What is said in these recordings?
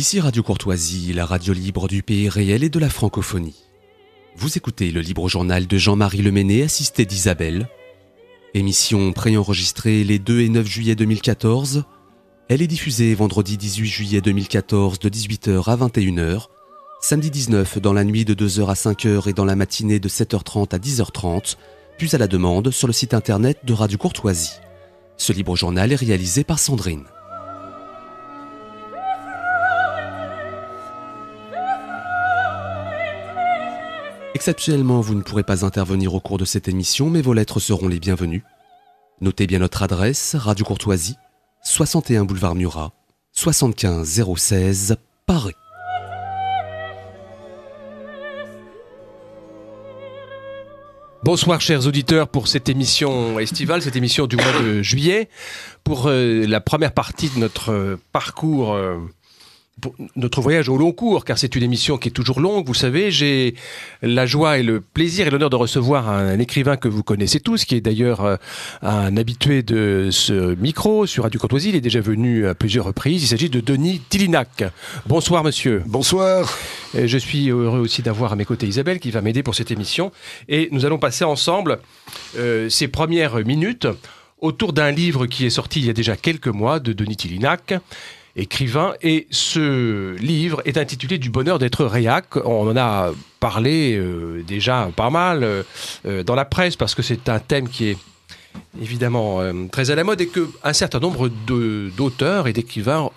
Ici Radio Courtoisie, la radio libre du pays réel et de la francophonie. Vous écoutez le libre journal de Jean-Marie Leméné assisté d'Isabelle. Émission préenregistrée les 2 et 9 juillet 2014. Elle est diffusée vendredi 18 juillet 2014 de 18h à 21h, samedi 19 dans la nuit de 2h à 5h et dans la matinée de 7h30 à 10h30, puis à la demande sur le site internet de Radio Courtoisie. Ce libre journal est réalisé par Sandrine. Exceptionnellement, vous ne pourrez pas intervenir au cours de cette émission, mais vos lettres seront les bienvenues. Notez bien notre adresse, Radio Courtoisie, 61 boulevard Murat, 75 016 Paris. Bonsoir chers auditeurs pour cette émission estivale, cette émission du mois de juillet, pour euh, la première partie de notre euh, parcours. Euh, notre voyage au long cours, car c'est une émission qui est toujours longue, vous savez, j'ai la joie et le plaisir et l'honneur de recevoir un, écrivain que vous connaissez tous, qui est d'ailleurs euh, un habitué de ce micro sur Radio Courtoisie, il est déjà venu à plusieurs reprises, il s'agit de Denis Tillinac. Bonsoir monsieur. Bonsoir. je suis heureux aussi d'avoir à mes côtés Isabelle qui va m'aider pour cette émission, et nous allons passer ensemble euh, ces premières minutes autour d'un livre qui est sorti il y a déjà quelques mois de Denis Tillinac écrivain. Et ce livre est intitulé Du bonheur d'être réac. On en a parlé euh, déjà pas mal euh, euh, dans la presse parce que c'est un thème qui est évidemment très à la mode et qu'un certain nombre d'auteurs et d'écrivains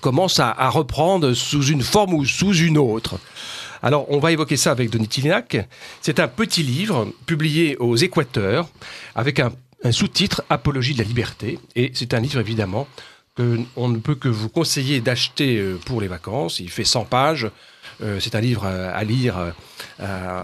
commencent à, reprendre sous une forme ou sous une autre. Alors, on va évoquer ça avec Denis Tillinac. C'est un petit livre publié aux Équateurs avec un, un sous-titre Apologie de la liberté. Et c'est un livre, évidemment, on ne peut que vous conseiller d'acheter euh, pour les vacances. Il fait 100 pages. Euh, c'est un livre euh, à, lire euh,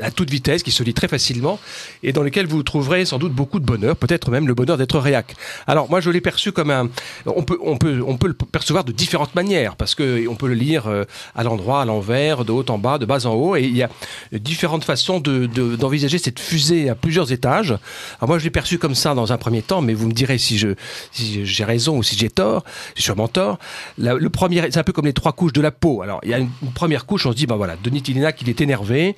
à, toute vitesse, qui se lit très facilement, et dans lequel vous trouverez sans doute beaucoup de bonheur, peut-être même le bonheur d'être réac. Alors moi, je l'ai perçu comme un... On peut, on, peut, on peut le percevoir de différentes manières, parce qu'on peut le lire à l'endroit, à l'envers, de haut en bas, de bas en haut, et il y a différentes façons d'envisager cette fusée à plusieurs étages. Alors moi, je l'ai perçu comme ça dans un premier temps, mais vous me direz si je j'ai raison ou si j'ai tort, j'ai sûrement tort. le premier, c'est un peu comme les trois couches de la peau. Alors il y a une première couche, on se dit, ben voilà, Denis Tilinac, il est énervé.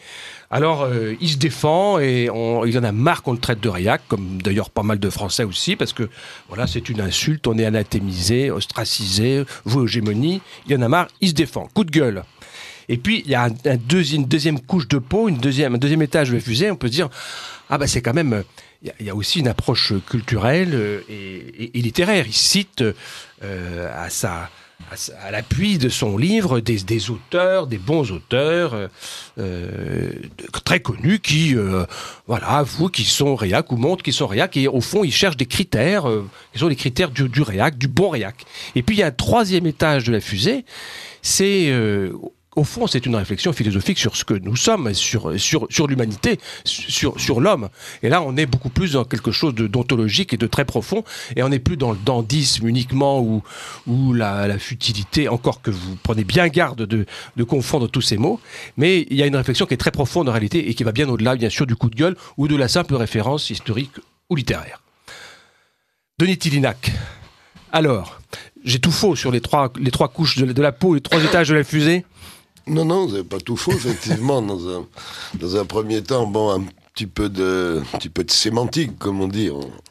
Alors, euh, il se défend et il en a marre qu'on le traite de réac, comme d'ailleurs pas mal de Français aussi, parce que voilà, c'est une insulte, on est anathémisé, ostracisé, voué aux gémonies. Il en a marre, il se défend. Coup de gueule. Et puis, il y a un, une deuxième couche de peau, une deuxième, un deuxième étage de fusée. On peut se dire, ah ben c'est quand même, il y, a aussi une approche culturelle euh, et, littéraire. Il cite euh, à sa à, l'appui de son livre des, auteurs, des bons auteurs euh, euh, très connus qui, euh, voilà, vous qui sont réac ou montrent qu'ils sont réac et au fond ils cherchent des critères qui sont les critères du, du réac, du bon réac. Et puis il y a un troisième étage de la fusée, c'est au fond, c'est une réflexion philosophique sur ce que nous sommes, sur, sur, sur l'humanité, sur, sur l'homme. Et là, on est beaucoup plus dans quelque chose d'ontologique et de très profond, et on n'est plus dans le dandisme uniquement ou, ou la, la, futilité, encore que vous prenez bien garde de, de confondre tous ces mots, mais il y a une réflexion qui est très profonde en réalité et qui va bien au-delà, bien sûr, du coup de gueule ou de la simple référence historique ou littéraire. Denis Tillinac. Alors, j'ai tout faux sur les trois, les trois couches de, de la peau, les trois étages de la fusée non, non, vous pas tout faux, effectivement. dans, un, dans un premier temps, bon, un petit peu de, petit peu de sémantique, comme on dit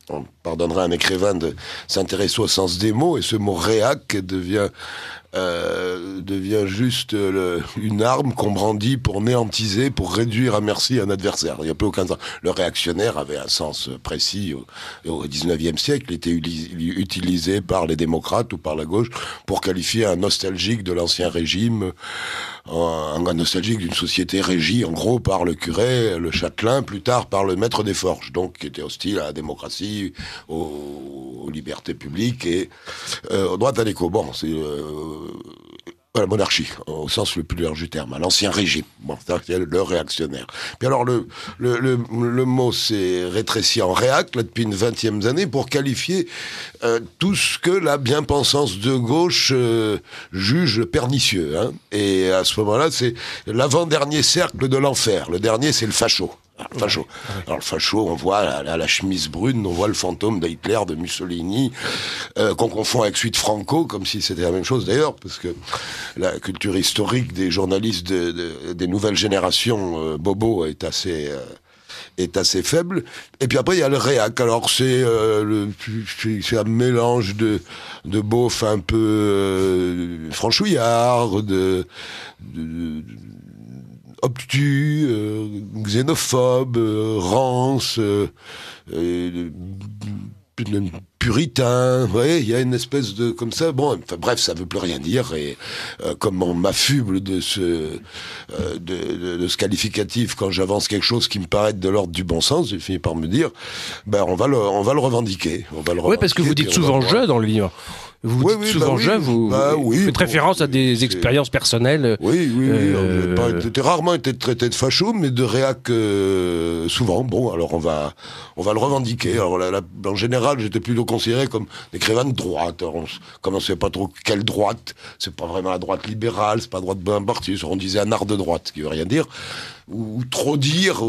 on pardonnera un écrivain de s'intéresser au sens des mots, et ce mot réac devient, euh, devient juste euh, une arme qu'on brandit pour néantiser, pour réduire à merci un adversaire. Il n'y a plus aucun sens. Le réactionnaire avait un sens précis au, XIXe siècle, il était utilisé par les démocrates ou par la gauche pour qualifier un nostalgique de l'ancien régime, un, un nostalgique d'une société régie en gros par le curé, le châtelain, plus tard par le maître des forges, donc qui était hostile à la démocratie aux, libertés publiques et euh, aux au droit à l'écho. Bon, c'est euh, la monarchie, au sens le plus large du terme, à l'ancien régime, bon, le réactionnaire. Puis alors, le, le, le, mot s'est rétréci en réacte depuis une vingtième année, pour qualifier euh, tout ce que la bien-pensance de gauche juge pernicieux. Hein. Et à ce moment-là, c'est l'avant-dernier cercle de l'enfer. Le dernier, c'est le facho. Ah, Alors, le facho. Alors, facho, on voit à la, chemise brune, on voit le fantôme d'Hitler, de Mussolini, euh, qu'on confond avec suite Franco, comme si c'était la même chose d'ailleurs, parce que la culture historique des journalistes de, des nouvelles générations euh, Bobo est assez... Euh, est assez faible. Et puis après, il y a le réac. Alors, c'est le un mélange de, de beauf un peu franchouillard, de, de, obtus, euh, Xénophobe, euh, Rance, euh, puritain, vous voyez, il y a une espèce de comme ça. Bon, enfin, bref, ça veut plus rien dire. Et comme on m'affuble de ce de, ce qualificatif quand j'avance quelque chose qui me paraît de l'ordre du bon sens, j'ai fini par me dire, ben on va le on va le revendiquer. On va le revendiquer, Oui, parce que vous dites souvent je dans le livre. Vous souvent bah je, vous, bah faites référence à des expériences personnelles. Oui, oui, oui. J'ai euh, rarement été traité de facho, mais de réac euh, souvent. Bon, alors on va, on va le revendiquer. Alors en général, j'étais plutôt considéré comme des de droite. comme on commençait pas trop quelle droite. C'est pas vraiment la droite libérale, c'est pas la droite d'un On disait un art de droite, ce qui veut rien dire ou, trop dire.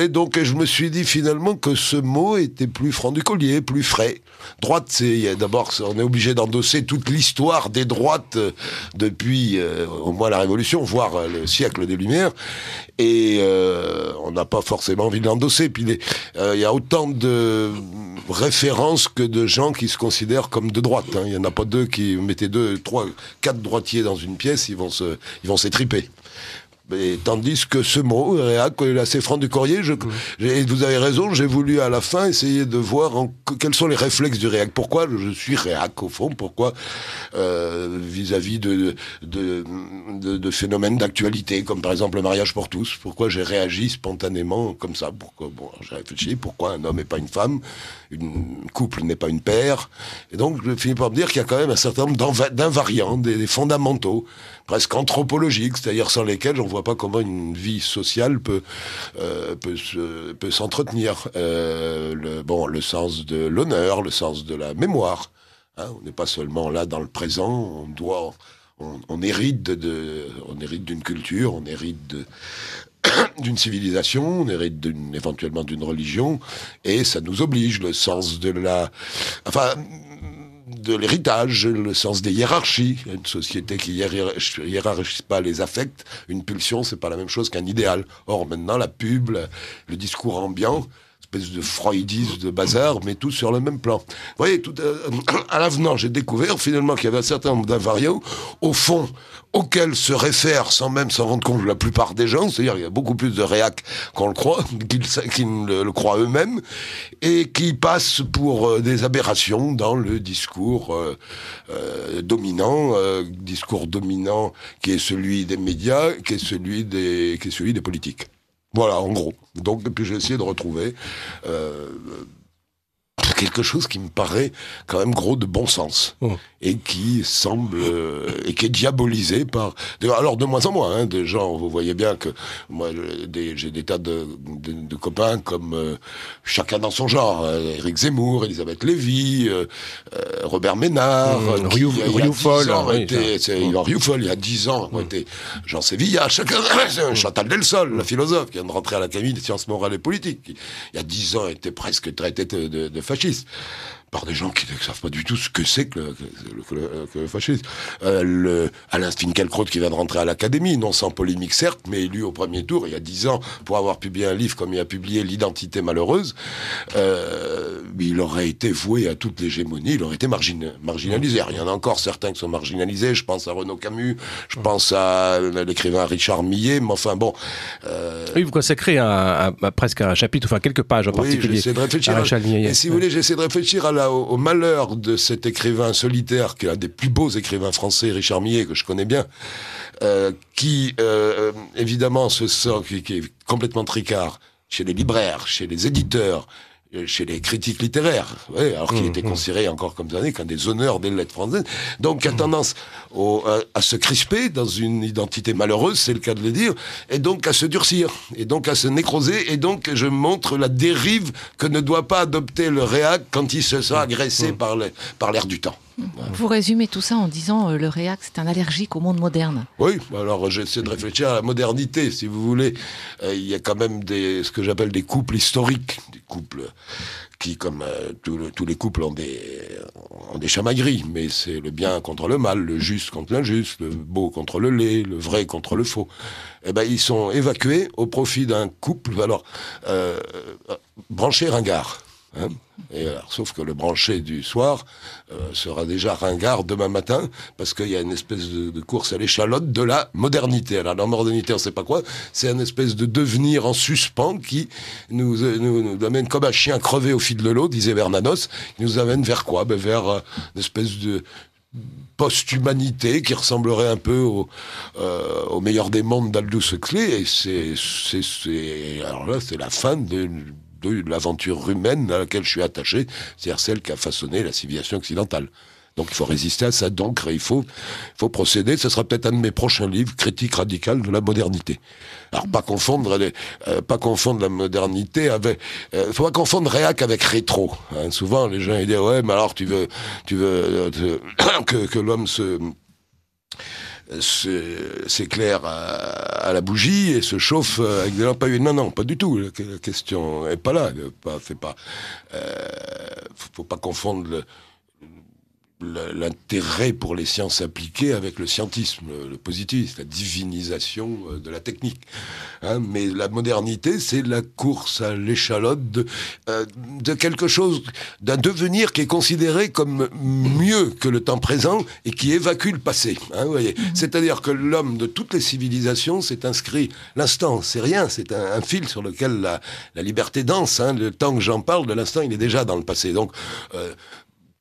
Et donc je me suis dit finalement que ce mot était plus franc du collier, plus frais. Droite, c'est d'abord, on est obligé d'endosser toute l'histoire des droites euh, depuis euh, au moins la Révolution, voire euh, le siècle des Lumières. Et on n'a pas forcément envie d'endosser Puis il y a autant de références que de gens qui se considèrent comme de droite. Hein. Il y n'y en a pas deux qui mettaient deux, trois, quatre droitiers dans une pièce, ils vont se, ils vont s'étriper tandis que ce mot, réac, assez franc du courrier, je, et vous avez raison, j'ai voulu à la fin essayer de voir quels sont les réflexes du réac. Pourquoi je suis réac au fond Pourquoi euh, vis-à-vis de, de, phénomènes d'actualité, comme par exemple le mariage pour tous Pourquoi j'ai réagi spontanément comme ça Pourquoi bon, J'ai réfléchi, pourquoi un homme n'est pas une femme Une couple n'est pas une paire Et donc je finis par me dire qu'il y a quand même un certain nombre d'invariants, des fondamentaux presque anthropologiques, c'est-à-dire sans lesquels on ne voit pas comment une vie sociale peut, euh, peut, peut s'entretenir. Euh, le, bon, le sens de l'honneur, le sens de la mémoire. Hein. on n'est pas seulement là dans le présent, on doit... On, hérite de, on hérite d'une culture, on hérite d'une civilisation, on hérite éventuellement d'une religion, et ça nous oblige, le sens de la... Enfin, de l'héritage, le sens des hiérarchies. Une société qui hiérarchise pas les affects, une pulsion, c'est pas la même chose qu'un idéal. Or, maintenant, la pub, le discours ambiant, espèce de freudisme, de bazar, mais tout sur le même plan. Vous voyez, tout euh, à, l'avenant, j'ai découvert finalement qu'il y avait un certain nombre d'invariants, au fond, auxquels se réfèrent sans même s'en rendre compte la plupart des gens, c'est-à-dire qu'il y a beaucoup plus de réacs qu'on le croit, qu'ils le, croient eux-mêmes, et qui passent pour euh, des aberrations dans le discours euh, dominant, discours dominant qui est celui des médias, qui est celui des, qui est celui des politiques. Voilà, en gros. Donc, depuis, j'ai essayé de retrouver euh, quelque chose qui me paraît quand même gros de bon sens. Oh et qui semble euh, et qui est diabolisé par alors de moins en moins hein, gens vous voyez bien que moi j'ai des tas de, copains comme euh, chacun dans son genre Eric hein, Zemmour Elisabeth Lévy euh, Robert Ménard mmh, Rieu mmh. il, y a dix ans, mmh. Jean Sévilla Chantal Delsol la philosophe qui vient de rentrer à l'Académie des sciences morales et politiques qui, il y a dix ans était presque traité de, de fasciste par des gens qui ne savent pas du tout ce que c'est que le, que fascisme. Euh, le, Alain qui vient de rentrer à l'Académie, non sans polémique certes, mais élu au premier tour il y a dix ans pour avoir publié un livre comme il a publié L'identité malheureuse, euh, il aurait été voué à toute l'hégémonie, il aurait été marginalisé. il y en a encore certains qui sont marginalisés, je pense à Renaud Camus, je pense à l'écrivain Richard Millet, mais enfin bon... Euh... Oui, vous consacrez un, un, presque un chapitre, enfin quelques pages en particulier. à, hein. et si vous voulez, j'essaie de réfléchir à au, malheur de cet écrivain solitaire, qui est un des plus beaux écrivains français, Richard Millet, que je connais bien, euh, qui euh, euh, évidemment se sort, qui, est complètement tricard chez les libraires, chez les éditeurs, euh, chez les critiques littéraires, alors qu'il mmh, était mmh. considéré encore comme donné qu'un des honneurs des lettres françaises, donc mmh. à a tendance à, se crisper dans une identité malheureuse, c'est le cas de le dire, et donc à se durcir, et donc à se nécroser, et donc je montre la dérive que ne doit pas adopter le réac quand il se sent agressé par l'air du temps. Vous résumez tout ça en disant euh, le réac, c'est un allergique au monde moderne. Oui, alors j'essaie de réfléchir à la modernité, si vous voulez. Euh, il y a quand même ce que j'appelle des couples historiques, des couples qui, comme euh, tous les couples, ont des, ont des chamailleries, mais c'est le bien contre le mal, le juste contre l'injuste, le beau contre le laid, le vrai contre le faux. Eh ben, ils sont évacués au profit d'un couple, alors, un ringard. Hein. et alors, sauf que le branché du soir euh, sera déjà ringard demain matin parce qu'il y a une espèce de, course à l'échalote de la modernité. Alors la modernité, on ne sait pas quoi, c'est un espèce de devenir en suspens qui euh, nous, nous, amène comme un chien crevé au fil de l'eau, disait Bernanos, qui nous amène vers quoi ben, Vers euh, une espèce de post-humanité qui ressemblerait un peu au, meilleur des mondes d'Aldous clé Et c'est, alors là, c'est la fin de de l'aventure humaine à laquelle je suis attaché, c'est-à-dire celle qui a façonné la civilisation occidentale. Donc il faut résister à ça, donc il faut, faut procéder. Ce sera peut-être un de mes prochains livres, Critique radicale de la modernité. Alors pas confondre, euh, pas confondre la modernité avec, ne euh, faut pas confondre réac avec rétro. Hein. Souvent les gens ils disent ouais mais alors tu veux, tu veux euh, que l'homme se s'éclaire à, à, la bougie et se chauffe euh, avec des lampes à Non, non, pas du tout. La, question est pas là. pas. Euh, faut pas confondre le, l'intérêt pour les sciences appliquées avec le scientisme, le positivisme, la divinisation euh, de la technique. Hein. mais la modernité, c'est la course à l'échalote euh, de, quelque chose, d'un devenir qui est considéré comme mieux que le temps présent et qui évacue le passé. Hein, voyez mm-hmm. C'est-à-dire que l'homme de toutes les civilisations s'est inscrit. L'instant, c'est rien, c'est un, fil sur lequel la, liberté danse. Hein. le temps que j'en parle, de l'instant, il est déjà dans le passé. Donc, euh,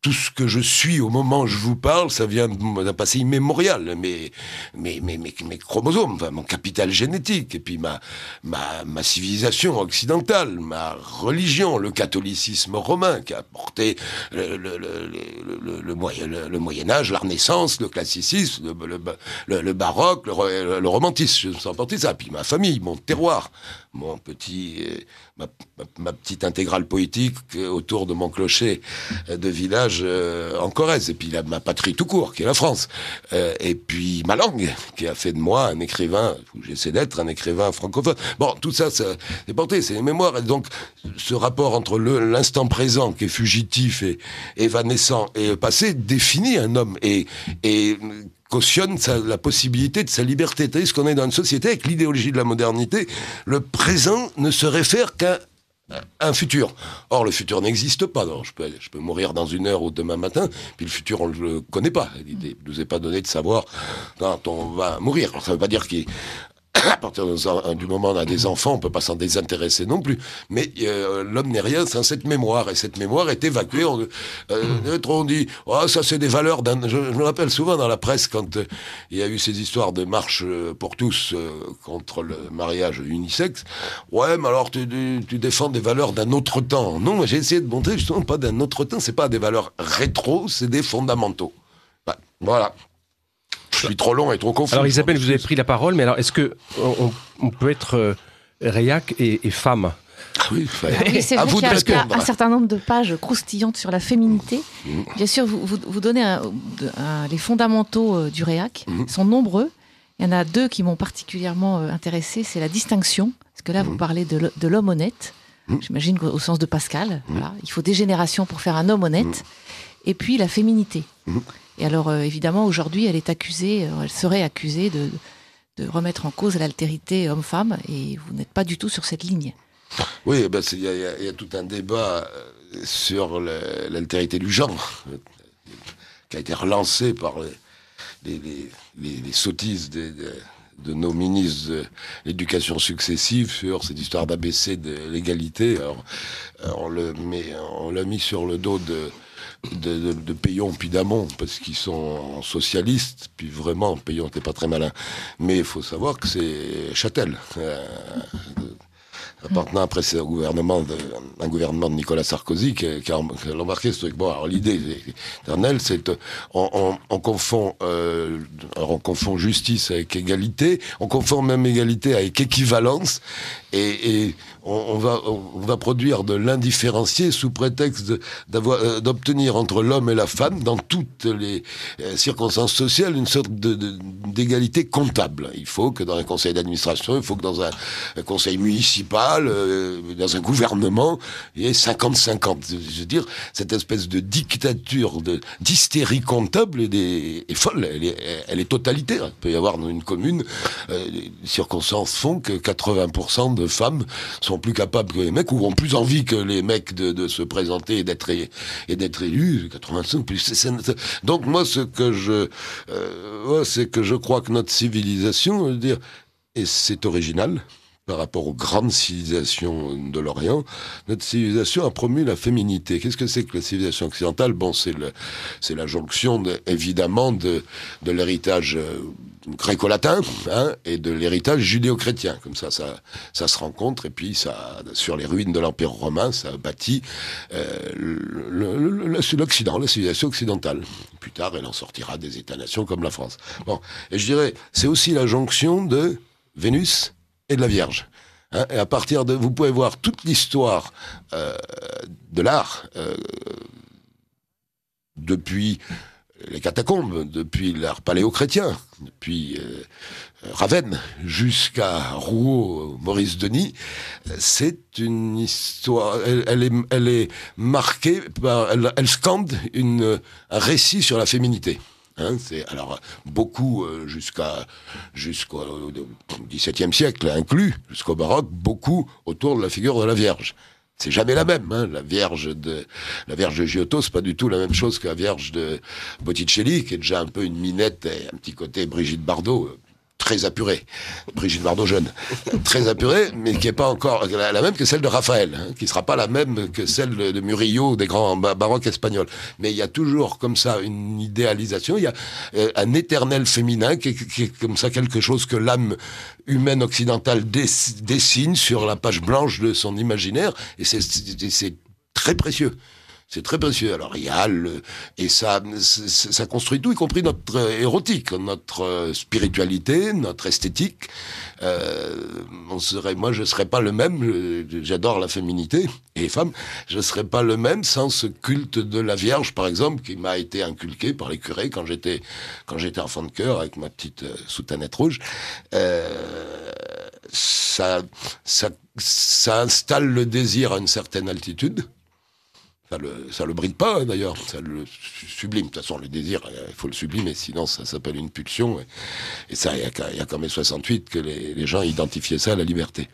tout ce que je suis au moment où je vous parle, ça vient d'un passé immémorial, mes, mes, mes chromosomes, enfin, mon capital génétique, et puis ma, ma, civilisation occidentale, ma religion, le catholicisme romain qui a porté le, le, Moyen Âge, la Renaissance, le classicisme, le, baroque, le, romantisme, je me sens ça, puis ma famille, mon terroir, mon petit, euh, ma, petite intégrale poétique autour de mon clocher euh, de village euh, en Corrèze. Et puis ma patrie tout court, qui est la France. et puis ma langue, qui a fait de moi un écrivain, où j'essaie d'être un écrivain francophone. Bon, tout ça, c'est porté, c'est les mémoires. donc, ce rapport entre l'instant présent, qui est fugitif et évanescent, et passé, définit un homme. Et, et cautionne la possibilité de sa liberté. C'est ce qu'on est dans une société avec l'idéologie de la modernité. Le présent ne se réfère qu'à un futur. Or, le futur n'existe pas. je, peux, je peux mourir dans une heure ou demain matin, puis le futur, on ne le connaît pas. Il ne nous est pas donné de savoir quand on va mourir. ça ne veut pas dire qu'il à partir du moment où on a des enfants, on peut pas s'en désintéresser non plus. Mais euh, l'homme n'est rien sans cette mémoire. Et cette mémoire est évacuée. On, euh, on dit, oh, ça c'est des valeurs. d'un... je, me rappelle souvent dans la presse quand euh, il y a eu ces histoires de marche pour tous contre le mariage unisexe. Ouais, mais alors tu, défends des valeurs d'un autre temps. Non, j'ai essayé de montrer justement pas d'un autre temps. C'est pas des valeurs rétro, c'est des fondamentaux. Bah, voilà. Je suis trop long et trop confus. Alors Isabelle, vous avez pris la parole, mais alors est-ce que on, peut être euh, réac et, femme ah oui, ah oui c'est vrai qu'il y a, un certain nombre de pages croustillantes sur la féminité. Bien sûr, vous, donnez les fondamentaux euh, du réac, ils mhm. sont nombreux. Il y en a deux qui m'ont particulièrement euh, intéressé, c'est la distinction, parce que là, vous mhm. parlez de l'homme honnête, mhm. j'imagine au sens de Pascal. Il faut des générations pour faire un homme honnête, et puis la féminité. Et alors, euh, évidemment, aujourd'hui, elle est accusée, euh, elle serait accusée de, remettre en cause l'altérité homme-femme, et vous n'êtes pas du tout sur cette ligne. Oui, eh ben, il y, a tout un débat euh, sur l'altérité du genre, qui a été relancé par les, sottises de, nos ministres de l'éducation successifs sur cette histoire d'abaisser de l'égalité. Alors, on le met, on l'a mis sur le dos de de, de, Payon puis d'Amont, parce qu'ils sont socialistes, puis vraiment, Payon n'était pas très malin. Mais il faut savoir que c'est Châtel, euh, appartenant après un gouvernement de, un gouvernement de Nicolas Sarkozy, qui, a, embarqué ce truc. Bon, alors l'idée éternelle, c'est on, confond, euh, confond justice avec égalité, on confond même égalité avec équivalence, et on, va, on va produire de l'indifférencié sous prétexte euh, d'obtenir entre l'homme et la femme, dans toutes les euh, circonstances sociales, une sorte d'égalité comptable. Il faut que dans un conseil d'administration, il faut que dans un, conseil municipal, euh, dans un gouvernement, il y ait 50-50. Je veux dire, cette espèce de dictature, d'hystérie comptable est, folle, elle est, elle est, totalitaire. Il peut y avoir dans une commune, les circonstances font que 80% de femmes sont plus capables que les mecs, ou ont plus envie que les mecs de, se présenter et d'être et d'être élus. 85 plus. Donc moi, ce que je, euh, c'est que je crois que notre civilisation, dire, et c'est original par rapport aux grandes civilisations de l'Orient, notre civilisation a promu la féminité. Qu'est-ce que c'est que la civilisation occidentale Bon, c'est la jonction évidemment de, l'héritage euh, gréco-latin hein, et de l'héritage judéo-chrétien. Comme ça, ça, se rencontre et puis sur les ruines de l'Empire romain, ça bâtit bâti euh, l'Occident, la civilisation occidentale. Plus tard, elle en sortira des États-nations comme la France. Bon, et je dirais, c'est aussi la jonction de Vénus et de la Vierge. Hein, et à partir de, vous pouvez voir toute l'histoire euh, de l'art euh, depuis les catacombes, depuis l'art paléo-chrétien, depuis euh, Ravenne jusqu'à Rouault, Maurice Denis, c'est une histoire. Elle, est, elle est marquée par, elle, scande une, un récit sur la féminité. Hein, alors beaucoup euh, jusqu'à jusqu'au XVIIe siècle inclus, jusqu'au baroque, beaucoup autour de la figure de la Vierge. C'est jamais la même. Hein, la Vierge de la Vierge de Giotto, c'est pas du tout la même chose que la Vierge de Botticelli, qui est déjà un peu une minette, et un petit côté Brigitte Bardot euh très apurée, Brigitte Bardot jeune, très apurée, mais qui n'est pas encore la, même que celle de Raphaël, hein, qui ne sera pas la même que celle de Murillo, des grands baroques espagnols. Mais il y a toujours comme ça une idéalisation, il y a euh, un éternel féminin qui est, comme ça quelque chose que l'âme humaine occidentale dessine sur la page blanche de son imaginaire, et c'est très précieux. C'est très précieux. Alors il y a le, et ça, construit tout, y compris notre euh, érotique, notre euh, spiritualité, notre esthétique. Euh, on serait, moi, je serais pas le même. J'adore la féminité et les femmes. Je serais pas le même sans ce culte de la Vierge, par exemple, qui m'a été inculqué par les curés quand j'étais quand j'étais enfant de cœur avec ma petite soutanette rouge. ça, ça installe le désir à une certaine altitude ça le, ça le bride pas hein, d'ailleurs, ça le sublime. De toute façon, le désir, euh, il faut le sublimer, sinon ça s'appelle une pulsion. Et, ça, il y a, quand même 68 que les, gens identifiaient ça à la liberté.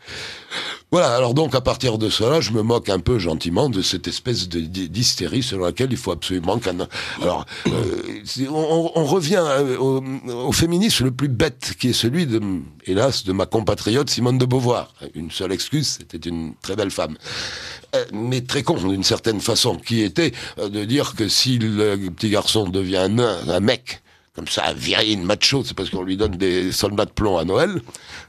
Voilà, alors donc à partir de cela, je me moque un peu gentiment de cette espèce d'hystérie selon laquelle il faut absolument qu'un... Alors, euh, on, revient euh, au, au féminisme le plus bête, qui est celui, de, hélas, de ma compatriote Simone de Beauvoir. Une seule excuse, c'était une très belle femme. Euh, mais très con d'une certaine façon, qui était euh, de dire que si le petit garçon devient un, mec, comme ça, viril, macho, c'est parce qu'on lui donne des soldats de plomb à Noël.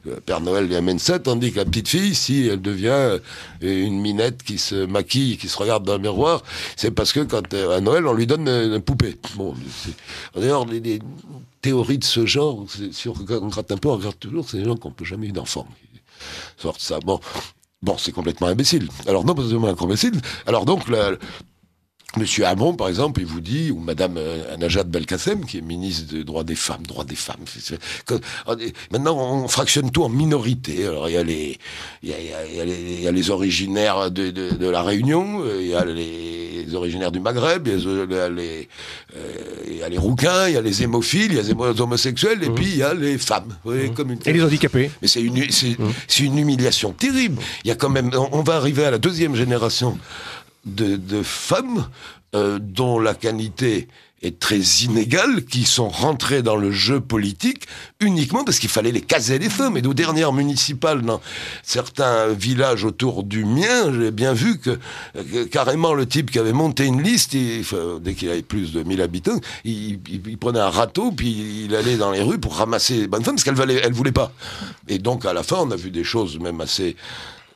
Le euh, Père Noël vient amène ça, tandis que la petite fille, si elle devient une minette qui se maquille, qui se regarde dans le miroir, c'est parce que quand à Noël, on lui donne une poupée. Bon, d'ailleurs, les, théories de ce genre, sur, quand on gratte un peu, on regarde toujours, c'est des gens qui peut jamais eu d'enfant. sorte ça. Bon, Bon, c'est complètement imbécile. Alors non, pas complètement imbécile. Alors donc, la, Monsieur Hamon, par exemple, il vous dit, ou Madame Anajat Belkacem, qui est ministre des droits des femmes, droits des femmes. Maintenant, on fractionne tout en minorités. Alors, il y a les, il y a, les, originaires de, la Réunion, il y a les, originaires du Maghreb, il y a les, il y a les rouquins, il y a les hémophiles, il y a les homosexuels, et puis il y a les femmes. Et les handicapés. Mais c'est une, c'est, une humiliation terrible. Il y a quand même, on va arriver à la deuxième génération de, femmes euh, dont la qualité est très inégale, qui sont rentrées dans le jeu politique uniquement parce qu'il fallait les caser les femmes. Et aux dernières municipales, dans certains villages autour du mien, j'ai bien vu que, carrément le type qui avait monté une liste, euh, dès qu'il avait plus de 1000 habitants, il, prenait un râteau, puis il allait dans les rues pour ramasser les bonnes femmes, parce qu'elles ne voulaient pas. Et donc à la fin, on a vu des choses même assez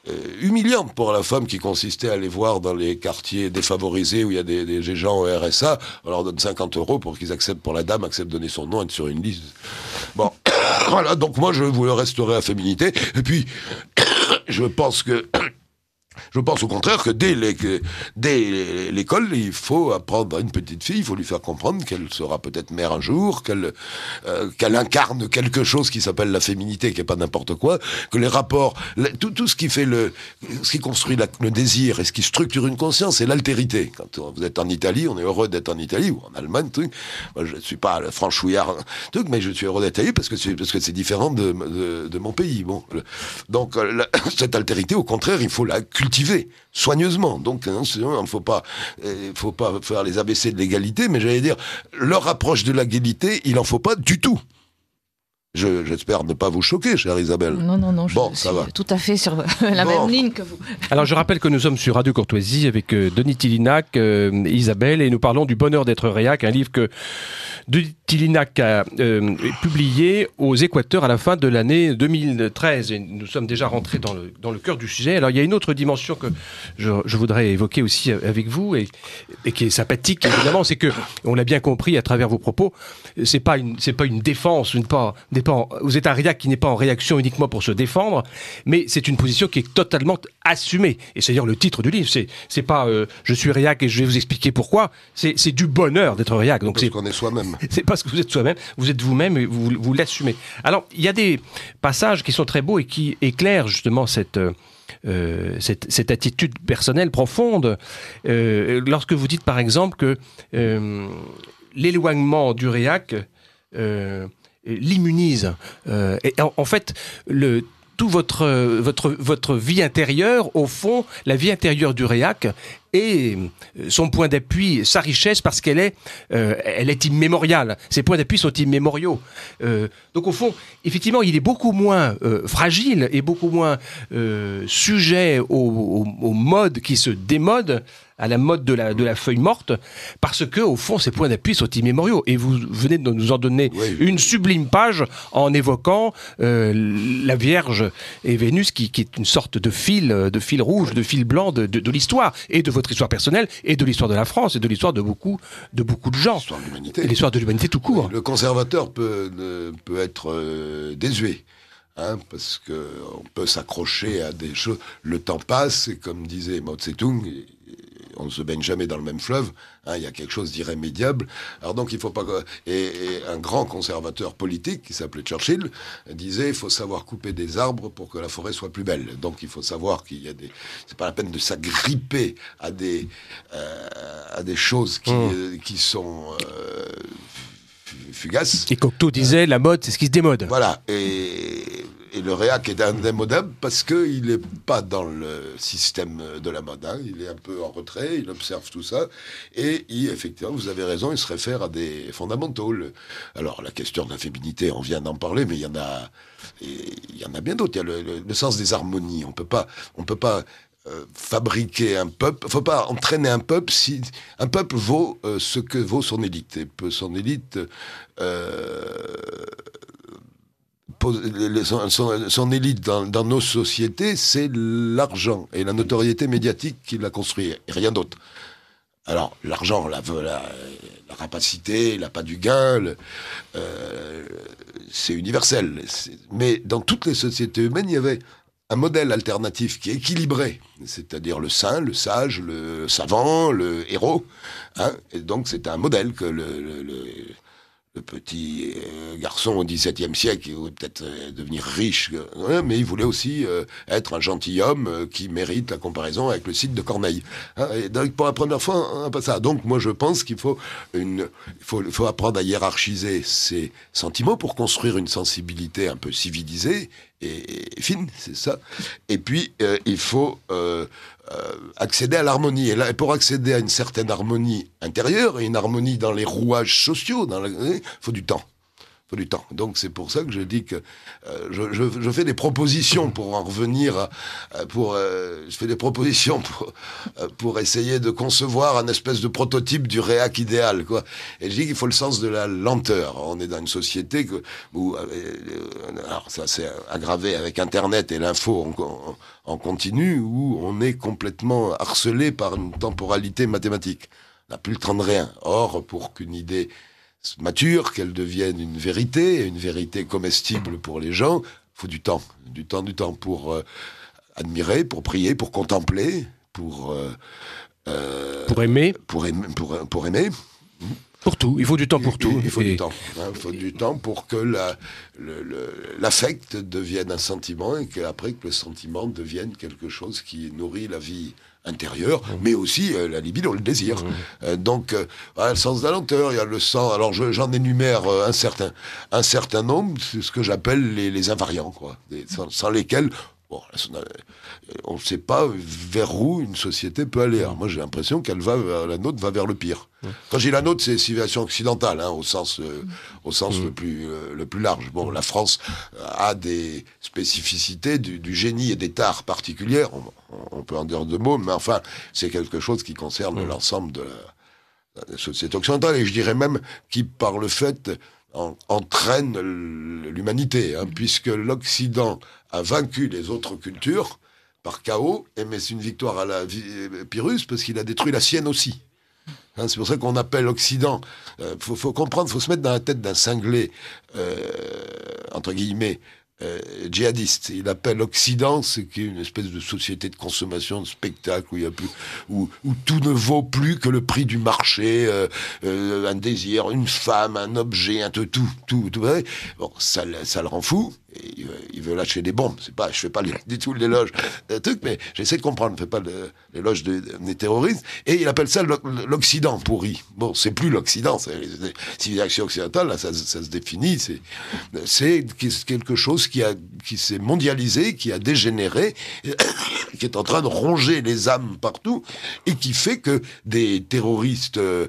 euh, humiliante pour la femme qui consistait à aller voir dans les quartiers défavorisés où il y a des, gens au RSA, on leur donne 50 euros pour qu'ils acceptent, pour la dame, accepte de donner son nom, être sur une liste. Bon, voilà, donc moi je le restaurer à féminité, et puis je pense que je pense au contraire que dès, l'école, il faut apprendre à une petite fille, il faut lui faire comprendre qu'elle sera peut-être mère un jour, qu'elle, euh, incarne quelque chose qui s'appelle la féminité, qui n'est pas n'importe quoi, que les rapports, tout, tout ce qui fait le, ce qui construit le désir et ce qui structure une conscience, c'est l'altérité. Quand vous êtes en Italie, on est heureux d'être en Italie ou en Allemagne, Moi, je ne suis pas franchouillard, truc, mais je suis heureux d'être allé parce que c'est, parce que c'est différent de, mon pays. Bon, donc, cette altérité, au contraire, il faut la cultiver soigneusement. Donc, hein, il ne faut pas, euh, faut pas faire les ABC de l'égalité, mais j'allais dire, leur approche de l'égalité, il en faut pas du tout. J'espère ne pas vous choquer, chère Isabelle. Non, non, non, bon, je ça suis va. tout à fait sur la même ligne que vous. Alors, je rappelle que nous sommes sur Radio Courtoisie avec euh, Denis Tillinac, euh, Isabelle, et nous parlons du bonheur d'être réac, un livre que de a euh, publié aux Équateurs à la fin de l'année 2013. Et nous sommes déjà rentrés dans le, cœur du sujet. Alors il y a une autre dimension que je, voudrais évoquer aussi avec vous et, qui est sympathique évidemment, c'est que on l'a bien compris à travers vos propos, c'est pas une c'est pas une défense, vous êtes un réac qui n'est pas en réaction uniquement pour se défendre, mais c'est une position qui est totalement Assumer, Et c'est-à-dire le titre du livre, c'est c'est pas euh, je suis réac et je vais vous expliquer pourquoi. C'est du bonheur d'être réac. Donc c'est qu'on est soi-même. C'est parce que vous êtes soi-même, vous êtes vous-même et vous vous l'assumez. Alors il y a des passages qui sont très beaux et qui éclairent justement cette euh, euh, cette, cette, attitude personnelle profonde, lorsque vous dites par exemple que l'éloignement du réac l'immunise. Et en, fait, le votre, euh, votre, votre vie intérieure, au fond, la vie intérieure du réac, et euh, son point d'appui, sa richesse, parce qu'elle est, euh, elle est immémoriale. Ses points d'appui sont immémoriaux. Euh, donc au fond, effectivement, il est beaucoup moins fragile et beaucoup moins sujet aux au, au modes qui se démodent à la mode de la, de la feuille morte, parce que au fond, ces points d'appui sont immémoriaux. Et vous venez de nous en donner une sublime page en évoquant la Vierge et Vénus, qui, est une sorte de fil, de fil rouge, de fil blanc de, de l'histoire et de votre votre histoire personnelle et de l'histoire de la France et de l'histoire de beaucoup, de beaucoup de gens. L'histoire de l'humanité. L'histoire de l'humanité tout court. Le conservateur peut, peut être euh, désuet. Hein, parce qu'on peut s'accrocher à des choses. Le temps passe, et comme disait Mao Tse-tung, on ne se baigne jamais dans le même fleuve. Hein, il y a quelque chose d'irrémédiable. Alors donc, il faut pas. Et, et un grand conservateur politique qui s'appelait Churchill disait il faut savoir couper des arbres pour que la forêt soit plus belle. Donc, il faut savoir qu'il y a des. C'est pas la peine de s'agripper à des euh, à des choses qui, hmm. euh, qui sont euh, fugaces. Et Cocteau disait hein. la mode, c'est ce qui se démode. Voilà. Et et le réac est indémodable parce qu'il n'est pas dans le système de la mode. Hein. Il est un peu en retrait, il observe tout ça. Et il, effectivement, vous avez raison, il se réfère à des fondamentaux. alors, la question de la féminité, on vient d'en parler, mais il y en a, il y en a bien d'autres. Il y a le, sens des harmonies. On peut pas, on peut pas euh, fabriquer un peuple. ne Faut pas entraîner un peuple si un peuple vaut euh, ce que vaut son élite. Et peut son élite. Euh, son, élite dans, nos sociétés, c'est l'argent et la notoriété médiatique qui l'a construit, et rien d'autre. Alors, l'argent, la, la, la, pas du gain, euh, c'est universel. Mais dans toutes les sociétés humaines, il y avait un modèle alternatif qui équilibrait, équilibré, c'est-à-dire le saint, le sage, le savant, le héros. Hein. et donc, c'est un modèle que le le petit euh, garçon au XVIIe siècle, il voulait peut-être euh, devenir riche, euh, mais il voulait aussi être un gentilhomme qui mérite la comparaison avec le site de Corneille. Hein. donc, pour la première fois, hein, pas ça. Donc, moi, je pense qu'il faut, une, faut, faut apprendre à hiérarchiser ses sentiments pour construire une sensibilité un peu civilisée et, fine, c'est ça. Et puis, euh, il faut euh, euh, accéder à l'harmonie. Et, pour accéder à une certaine harmonie intérieure et une harmonie dans les rouages sociaux, hein, il faut du temps du temps. Donc c'est pour ça que je dis que euh, je, je, je, fais des propositions pour en revenir, pour euh, je fais des propositions pour, euh, pour essayer de concevoir un espèce de prototype du réac idéal, quoi. Et je dis qu'il faut le sens de la lenteur. On est dans une société que, où, alors ça s'est aggravé avec Internet et l'info en, en continu, où on est complètement harcelé par une temporalité mathématique. On n'a plus le temps de rien. Or, pour qu'une idée mature, qu'elle devienne une vérité, une vérité comestible pour les gens, faut du temps, du temps, du temps pour euh, admirer, pour prier, pour contempler, pour euh, euh, pour aimer, pour aimer, pour, aimer. Pour tout, il faut du temps pour tout. Il, faut du temps. Hein, il faut du temps pour que l'affect devienne un sentiment et qu'après que le sentiment devienne quelque chose qui nourrit la vie intérieur, mmh. mais aussi euh, la libido, le désir. Mmh. Euh, donc, euh, ah, le sens de la lenteur, il y a le sens. Alors, j'en énumère un certain, un certain nombre, ce que j'appelle les, invariants, quoi, sans, sans, lesquels. Bon, on ne sait pas vers où une société peut aller. Hein. moi, j'ai l'impression qu'elle va, la nôtre va vers le pire. Quand j'ai la nôtre, c'est civilisation occidentale, hein, au sens, euh, au sens mm. euh, le, plus, large. Bon, la France a des spécificités du, génie et des tares particulières. On, peut en dire deux mots, mais enfin, c'est quelque chose qui concerne mm. l'ensemble de la, société occidentale. Et je dirais même qui, par le fait, entraîne l'humanité, hein, puisque l'Occident a vaincu les autres cultures par chaos, eh, mais c'est une victoire à la euh, Pyrrhus parce qu'il a détruit la sienne aussi. Hein, c'est pour ça qu'on appelle Occident. Euh, faut, comprendre, faut se mettre dans la tête d'un cinglé, euh, entre guillemets, djihadiste. Il appelle Occident ce qui est une espèce de société de consommation, de spectacle, où, il plus, où, tout ne vaut plus que le prix du marché, un désir, une femme, un objet, un tout, tout, tout. tout. Bon, ça, ça le rend fou il veut, lâcher des bombes. C'est pas, je fais pas du tout l'éloge d'un truc, mais j'essaie de comprendre. Je fais pas l'éloge des terroristes. Et il appelle ça l'Occident pourri. Bon, c'est plus l'Occident. C'est les civilisations occidentales. Là, ça, ça se définit. C'est, c'est quelque chose qui a, qui s'est mondialisé, qui a dégénéré, qui est en train de ronger les âmes partout et qui fait que des terroristes euh,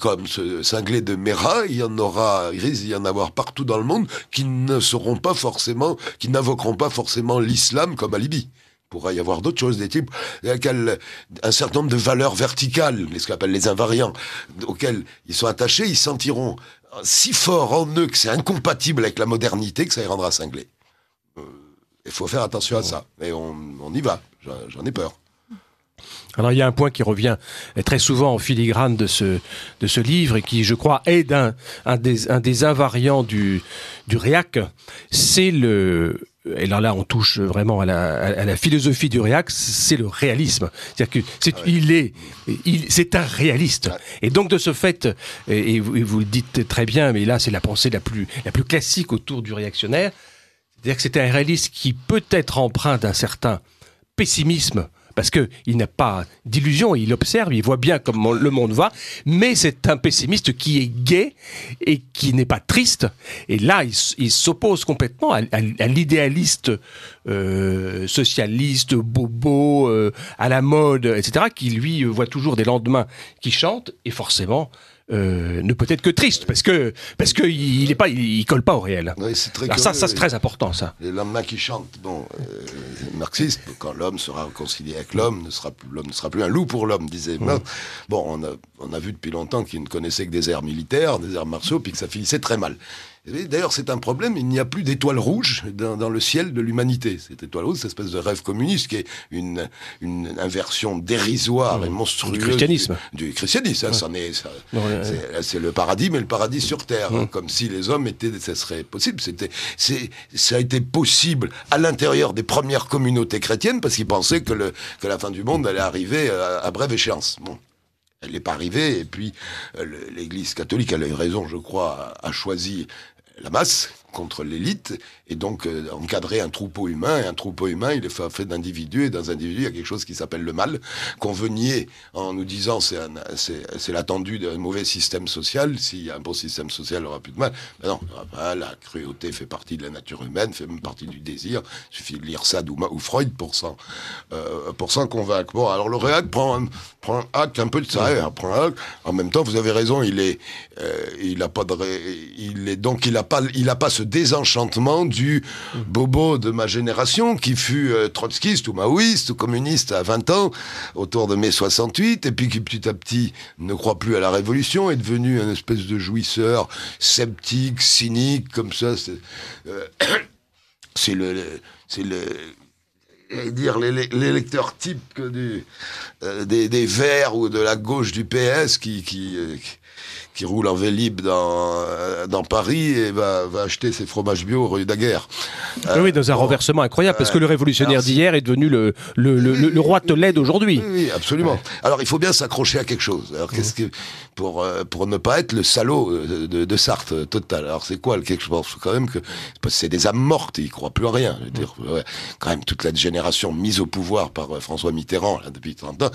comme ce cinglé de Mera, il y en aura, il risque d'y en avoir partout dans le monde qui ne seront pas forcément, qui n'invoqueront pas forcément l'islam comme alibi. Il pourra y avoir d'autres choses, des types, euh, euh, un certain nombre de valeurs verticales, ce qu'on appelle les invariants, auxquels ils sont attachés, ils sentiront si fort en eux que c'est incompatible avec la modernité que ça les rendra cinglés. Euh, il faut faire attention à ça. Et on y va. J'en ai peur. Alors il y a un point qui revient très souvent en filigrane de ce, de ce livre et qui, je crois, est un, un, des, un des invariants du, du c'est le... Et là, là, on touche vraiment à la, à la philosophie du réac. c'est le réalisme. C'est-à-dire que c'est, ah il est, il, c'est un réaliste. Et donc de ce fait, et, vous, le dites très bien, mais là c'est la pensée la plus, la plus classique autour du réactionnaire, c'est-à-dire que c'est un réaliste qui peut être empreint d'un certain pessimisme parce qu'il n'a pas d'illusion, il observe, il voit bien comment le monde va, mais c'est un pessimiste qui est gay et qui n'est pas triste. Et là, il, s'oppose complètement à, l'idéaliste euh, socialiste, bobo, euh, à la mode, etc., qui lui voit toujours des lendemains qui chantent, et forcément, euh, ne peut être que triste parce que parce que il, est pas il, colle pas au réel. ça, ça c'est très important ça. Les lendemains qui chante bon, euh, marxiste, quand l'homme sera réconcilié avec l'homme, ne sera l'homme ne sera plus un loup pour l'homme, disait. Mmh. Bon, on a on a vu depuis longtemps qu'il ne connaissait que des airs militaires, des airs martiaux, puis que ça finissait très mal. Eh d'ailleurs, c'est un problème, il n'y a plus d'étoile rouge dans, le ciel de l'humanité. Cette étoile rouge, cette espèce de rêve communiste qui est une, une inversion dérisoire mmh. et monstrueuse. Du christianisme. Du, c'est, le paradis, mais le paradis sur Terre. Mmh. comme si les hommes étaient, ça serait possible. C'était, ça a été possible à l'intérieur des premières communautés chrétiennes parce qu'ils pensaient que, le, que la fin du monde allait arriver à, brève échéance. Bon elle n'est pas arrivée. Et puis, euh, l'Église catholique, elle a eu raison, je crois, a choisi la masse contre l'élite et donc euh, encadrer un troupeau humain. Et un troupeau humain, il est fait d'individus et dans individu il y a quelque chose qui s'appelle le mal. Qu'on veut en nous disant c'est l'attendu d'un mauvais système social. S'il y a un bon système social, il n'y aura plus de mal. Ben non, la cruauté fait partie de la nature humaine, fait même partie du désir. Il suffit de lire ça Douma ou Freud euh, pour s'en convaincre. Bon, alors le réac prend, un, prend acte un peu de ça. Hein, prend En même temps, vous avez raison, il est, euh, il a pas de, il est donc il n'a pas, il a pas ce désenchantement du bobo de ma génération qui fut euh, trotskiste ou maoïste ou communiste à 20 ans, autour de mai 68, et puis qui petit à petit ne croit plus à la révolution, est devenu un espèce de jouisseur sceptique, cynique, comme ça. C'est euh, le... C'est le dire l'électeur type que du, euh, des, des Verts ou de la gauche du PS qui, qui qui roule en Vélib dans, euh, dans Paris et va, va acheter ses fromages bio rue Daguerre. oui, dans un euh, renversement incroyable, parce que le révolutionnaire d'hier est devenu le, le, roi de l'aide aujourd'hui oui, absolument. Alors, il faut bien s'accrocher à quelque chose. Alors, qu'est-ce mhm. que, pour, euh, pour ne pas être le salaud de, de, Sartre total. Alors, c'est quoi le quelque chose quand même que c'est des âmes mortes, ils ne croient plus à rien. dire, mhm. quand même, toute la génération mise au pouvoir par François Mitterrand, depuis 30 ans,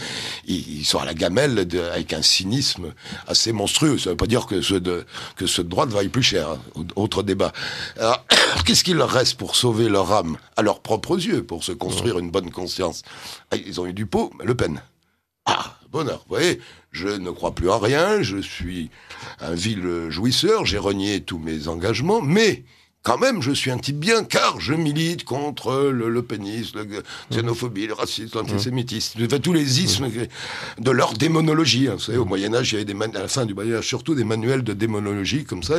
ils, sont à la gamelle avec un cynisme assez monstrueux. Ça ne veut pas dire que ceux de, que de droite vaillent plus cher. Hein. Autre débat. Alors, qu'est-ce qu'il leur reste pour sauver leur âme à leurs propres yeux, pour se construire une bonne conscience ah, Ils ont eu du pot, Le Pen. Ah, bonheur, vous voyez, je ne crois plus à rien, je suis un vil jouisseur, j'ai renié tous mes engagements, mais quand même, je suis un type bien, car je milite contre le, le pénis, la mmh. xénophobie, le racisme, mmh. l'antisémitisme, tous les ismes mmh. de leur démonologie. Hein. Vous savez, au Moyen-Âge, il y avait des à la fin du Moyen-Âge, surtout des manuels de démonologie, comme ça,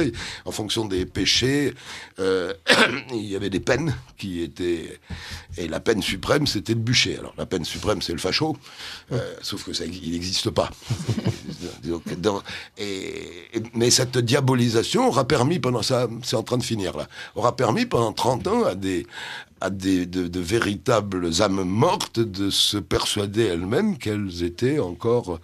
en fonction des péchés, euh, il y avait des peines qui étaient. Et la peine suprême, c'était le bûcher. Alors, la peine suprême, c'est le facho, euh, sauf que ça, il n'existe pas. et... mais cette diabolisation aura permis pendant ça, c'est en train de finir là aura permis pendant 30 ans à des, à de, véritables âmes mortes de se persuader elles-mêmes qu'elles étaient encore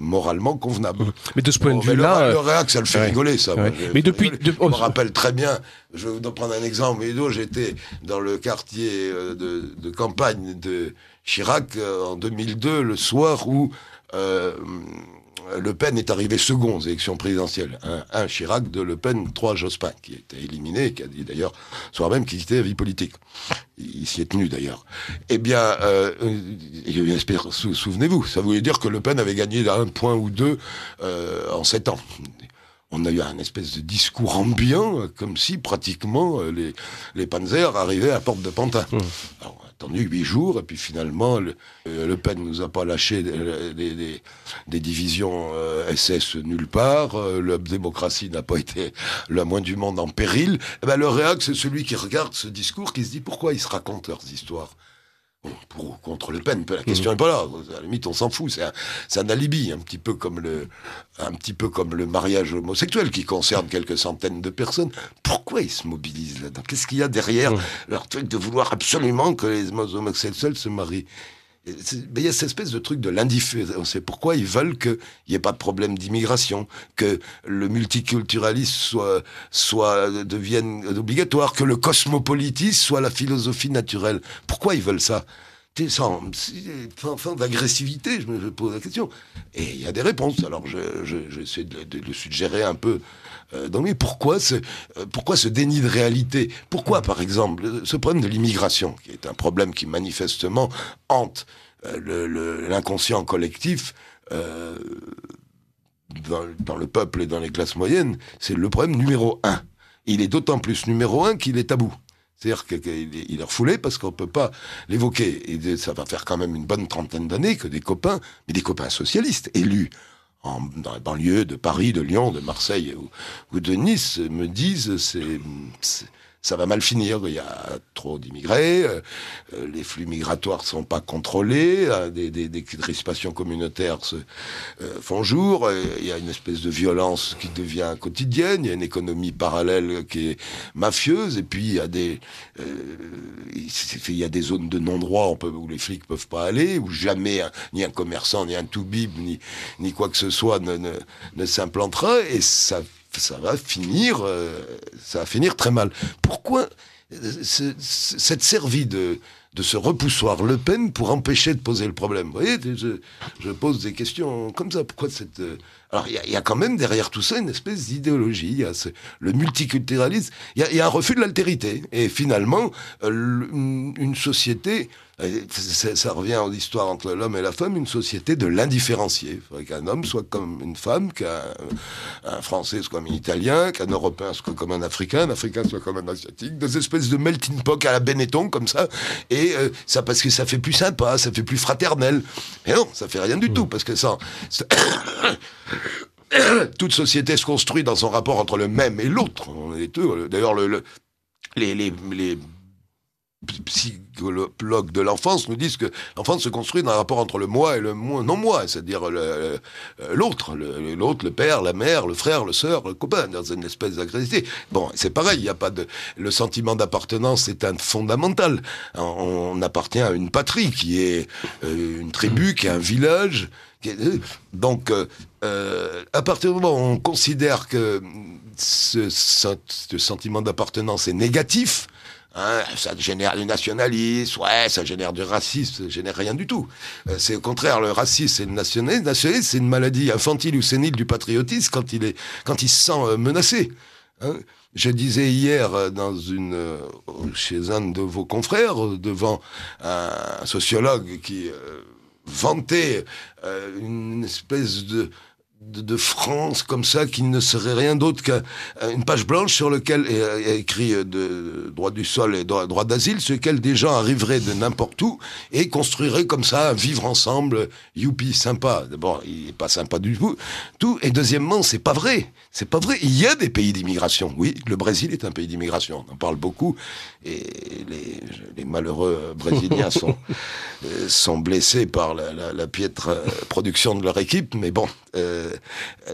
moralement convenables. Mmh. Mais de ce point de vue-là, le, le ça le fait rigoler, ça. Mais depuis, je me rappelle très bien. Je vais vous prendre un exemple. j'étais dans le quartier euh, de, campagne de Chirac euh, en 2002, le soir où euh, euh, Le Pen est arrivé second aux élections présidentielles. Un, Chirac, de Le Pen, trois Jospin, qui était éliminé, qui a dit d'ailleurs, soir même, qu'il était la vie politique. Il, s'y est tenu d'ailleurs. Eh bien, euh, euh souvenez-vous, ça voulait dire que Le Pen avait gagné un point ou deux euh, en sept ans on a eu un espèce de discours ambiant, comme si pratiquement euh, les, les panzers arrivaient à porte de Pantin. Hum. attendu huit jours, et puis finalement, le, euh, le Pen nous a pas lâché des, des, divisions SS euh, nulle part, la démocratie n'a pas été la moins du monde en péril. Et eh ben, le réac, c'est celui qui regarde ce discours, qui se dit pourquoi ils se racontent leurs histoires pour contre Le Pen. La question n'est pas là. À la limite, on s'en fout. C'est un, alibi, un petit, peu comme le, mariage homosexuel qui concerne quelques centaines de personnes. Pourquoi ils se mobilisent là-dedans Qu'est-ce qu'il y a derrière leur truc de vouloir absolument que les homosexuels se marient il y a cette espèce de truc de on C'est pourquoi ils veulent qu'il n'y ait pas de problème d'immigration, que le multiculturalisme soit, soit, euh, devienne obligatoire, que le cosmopolitisme soit la philosophie naturelle. Pourquoi ils veulent ça sans, enfin d'agressivité, je me pose la question. Et il y a des réponses. Alors j'essaie je, de, de, le suggérer un peu euh, donc, mais pourquoi ce, euh, pourquoi ce déni de réalité Pourquoi, par exemple, euh, ce problème de l'immigration, qui est un problème qui manifestement hante l'inconscient collectif dans, dans, le peuple et dans les classes moyennes, c'est le problème numéro un. Il est d'autant plus numéro un qu'il est tabou. C'est-à-dire qu'il est refoulé parce qu'on ne peut pas l'évoquer. Et ça va faire quand même une bonne trentaine d'années que des copains, mais des copains socialistes, élus, en, dans, de Paris, de Lyon, de Marseille ou de Nice me disent c'est ça va mal finir. Il y a trop d'immigrés, euh, euh, les flux migratoires sont pas contrôlés, euh, des, des, crispations communautaires se font jour. Il y a une espèce de violence qui devient quotidienne. Il y a une économie parallèle qui est mafieuse. Et puis il y a des il y a des zones de non-droit où les flics peuvent pas aller, où jamais hein, ni un commerçant, ni un toubib, ni ni quoi que ce soit ne ne, ne s'implantera. Et ça ça va finir, euh, ça va finir très mal. Pourquoi euh, cette servie de, de ce repoussoir Le Pen pour empêcher de poser le problème Vous voyez, je, pose des questions comme ça. Pourquoi cette euh, Alors, il y, a quand même derrière tout ça une espèce d'idéologie. le multiculturalisme. Il y, a un refus de l'altérité. Et finalement, une société ça, ça, revient en histoire entre l'homme et la femme, une société de l'indifférencié. Il faudrait qu'un homme soit comme une femme, qu'un Français soit comme un Italien, qu'un Européen soit comme un Africain, un Africain soit comme un Asiatique, des espèces de melting pot à la Benetton comme ça, et euh, ça parce que ça fait plus sympa, ça fait plus fraternel. Mais non, ça fait rien du tout, parce que ça... Toute société se construit dans son rapport entre le même et l'autre. D'ailleurs, le, les, les, les le bloc de l'enfance nous disent que l'enfance se construit dans un rapport entre le moi et le non-moi, c'est-à-dire euh, l'autre, l'autre, le père, la mère, le frère, le soeur, le copain, dans une espèce d'agressivité. Bon, c'est pareil, il n'y a pas de... Le sentiment d'appartenance est un fondamental. On appartient à une patrie qui est euh, une tribu, qui est un village. Euh, donc, à partir du moment où on considère que ce, ce sentiment d'appartenance est négatif, Hein, ça génère du nationalisme, ouais, ça génère du racisme, ça génère rien du tout. Euh, c'est au contraire le racisme et le nationalisme. nationalisme c'est une maladie infantile ou sénile du patriotisme quand il est, quand il se sent euh, menacé. Hein, je disais hier euh, dans une, chez un de vos confrères, devant un sociologue qui vantait une espèce de de, France comme ça qui ne serait rien d'autre qu'une euh, page blanche sur laquelle est, écrit euh, de, droit du sol et droit, d'asile, sur lequel des gens arriveraient de n'importe où et construiraient comme ça, vivre ensemble, youpi, sympa. D'abord, il n'est pas sympa du tout. tout. Et deuxièmement, c'est pas vrai. C'est pas vrai. Il y a des pays d'immigration. Oui, le Brésil est un pays d'immigration. On en parle beaucoup. Et les, malheureux Brésiliens sont, euh, sont blessés par la, piètre production de leur équipe. Mais bon. Euh,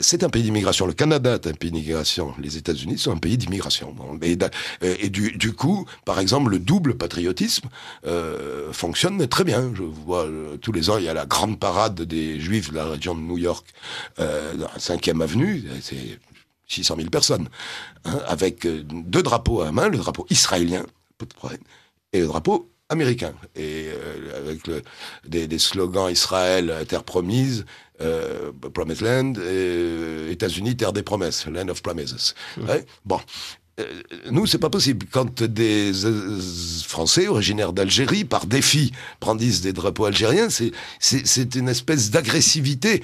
c'est un pays d'immigration. Le Canada est un pays d'immigration. Les États-Unis sont un pays d'immigration. Euh, et, du, coup, par exemple, le double patriotisme euh, fonctionne très bien. Je vois tous les ans, il y a la grande parade des Juifs de la région de New York, euh, 5e avenue. C'est 600 000 personnes, hein, avec deux drapeaux à la main, le drapeau israélien, et le drapeau américain. Et avec des, des, slogans Israël, terre promise, euh, Promised Land, euh, États-Unis, Terre des Promesses, Land of Promises. Ouais. Bon. Euh, nous, c'est pas possible. Quand des euh, Français originaires d'Algérie, par défi, brandissent des drapeaux algériens, c'est une espèce d'agressivité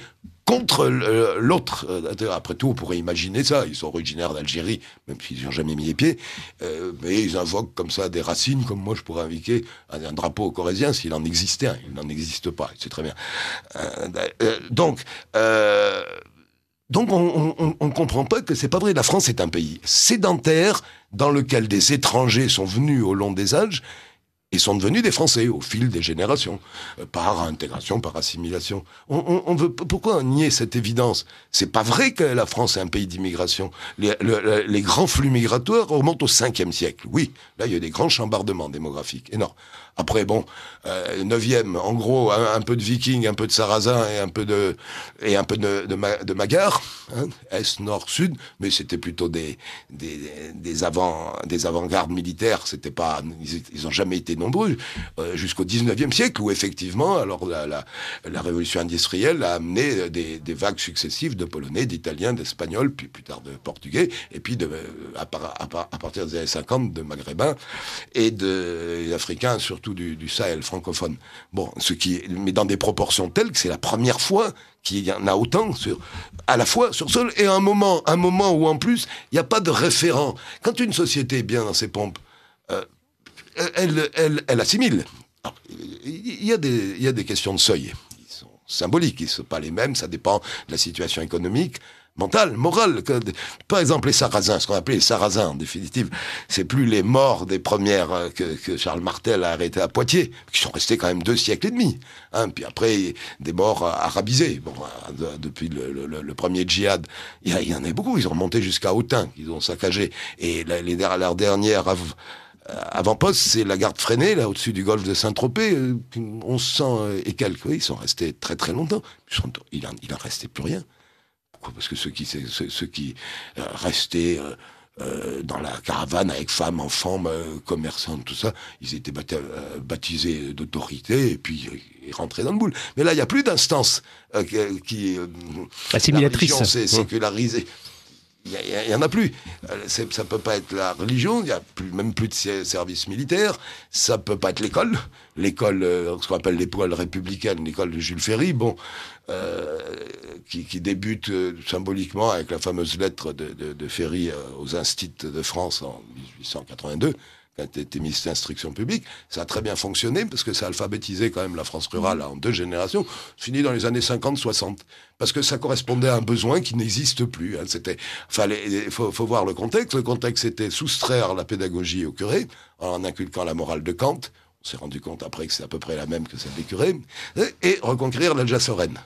contre euh, l'autre. Euh, après tout, on pourrait imaginer ça. Ils sont originaires d'Algérie, même s'ils n'ont jamais mis les pieds. Euh, mais ils invoquent comme ça des racines, comme moi je pourrais inviter un, drapeau corésien s'il en existait un. Il n'en existe pas, c'est très bien. donc, donc on ne comprend pas que c'est pas vrai. La France est un pays sédentaire dans lequel des étrangers sont venus au long des âges ils sont devenus des Français au fil des générations, euh, par intégration, par assimilation. On, on, on veut pourquoi nier cette évidence C'est pas vrai que la France est un pays d'immigration. Les, les, grands flux migratoires remontent au 5e siècle. Oui, là il y a des grands chambardements démographiques énormes. Après bon, 9e, euh, en gros un, peu de Vikings, un peu de sarrasin et un peu de et un peu de, de, hein, est, nord, sud, mais c'était plutôt des des, des avant des avant-gardes militaires. C'était pas ils, ils ont jamais été nombreux, euh, jusqu'au 19e siècle, où effectivement, alors la, révolution industrielle a amené des, vagues successives de Polonais, d'Italiens, d'Espagnols, puis plus tard de Portugais, et puis de, euh, à, partir des années 50, de Maghrébins et d'Africains, surtout du, Sahel francophone. Bon, ce qui, mais dans des proportions telles que c'est la première fois qu'il y en a autant sur, à la fois sur sol et à un moment, un moment où en plus, il n'y a pas de référent. Quand une société est bien dans ses pompes, euh, elle, elle, assimile. Ah, il, y a des, il y a des questions de seuil. Ils sont symboliques, ils ne sont pas les mêmes, ça dépend de la situation économique mentale, morale. Par exemple, les Sarrasins, ce qu'on appelait les Sarrasins, en définitive, c'est plus les morts des premières euh, que, Charles Martel a arrêté à Poitiers, qui sont restés quand même deux siècles et demi. Hein, puis après, des morts euh, arabisés. Bon, euh, depuis le, premier djihad, il y, en a beaucoup. Ils ont monté jusqu'à Autun, ils ont saccagé. Et les, dernières dernière euh, avant-poste, c'est la garde freinée, là, au-dessus du golfe de Saint-Tropez, euh, sent euh, et quelques. Oui, ils sont restés très très longtemps. il n'en restait plus rien. Pourquoi Parce que ceux qui, restaient dans la caravane avec femmes, enfants, commerçants, tout ça, ils étaient baptisés d'autorité et puis ils rentraient dans le boule. Mais là, il n'y a plus d'instance qui... la c'est sécularisée il n'y en a plus. Euh, ça ne peut pas être la religion, il n'y a plus, même plus de service militaire, ça ne peut pas être l'école. L'école, euh, ce qu'on appelle l'école républicaine, l'école de Jules Ferry, bon, euh, qui, qui, débute symboliquement avec la fameuse lettre de, de, de Ferry aux instituts de France en 1882 quand a été ministre d'instruction publique, ça a très bien fonctionné parce que ça a alphabétisé quand même la France rurale mhm. en deux générations, fini dans les années 50-60, parce que ça correspondait à un besoin qui n'existe plus. Il hein. C'était, fallait, faut, voir le contexte. Le contexte était soustraire la pédagogie au curé en inculquant la morale de Kant. On s'est rendu compte après que c'est à peu près la même que celle des curés et, reconquérir l'Alsace-Lorraine.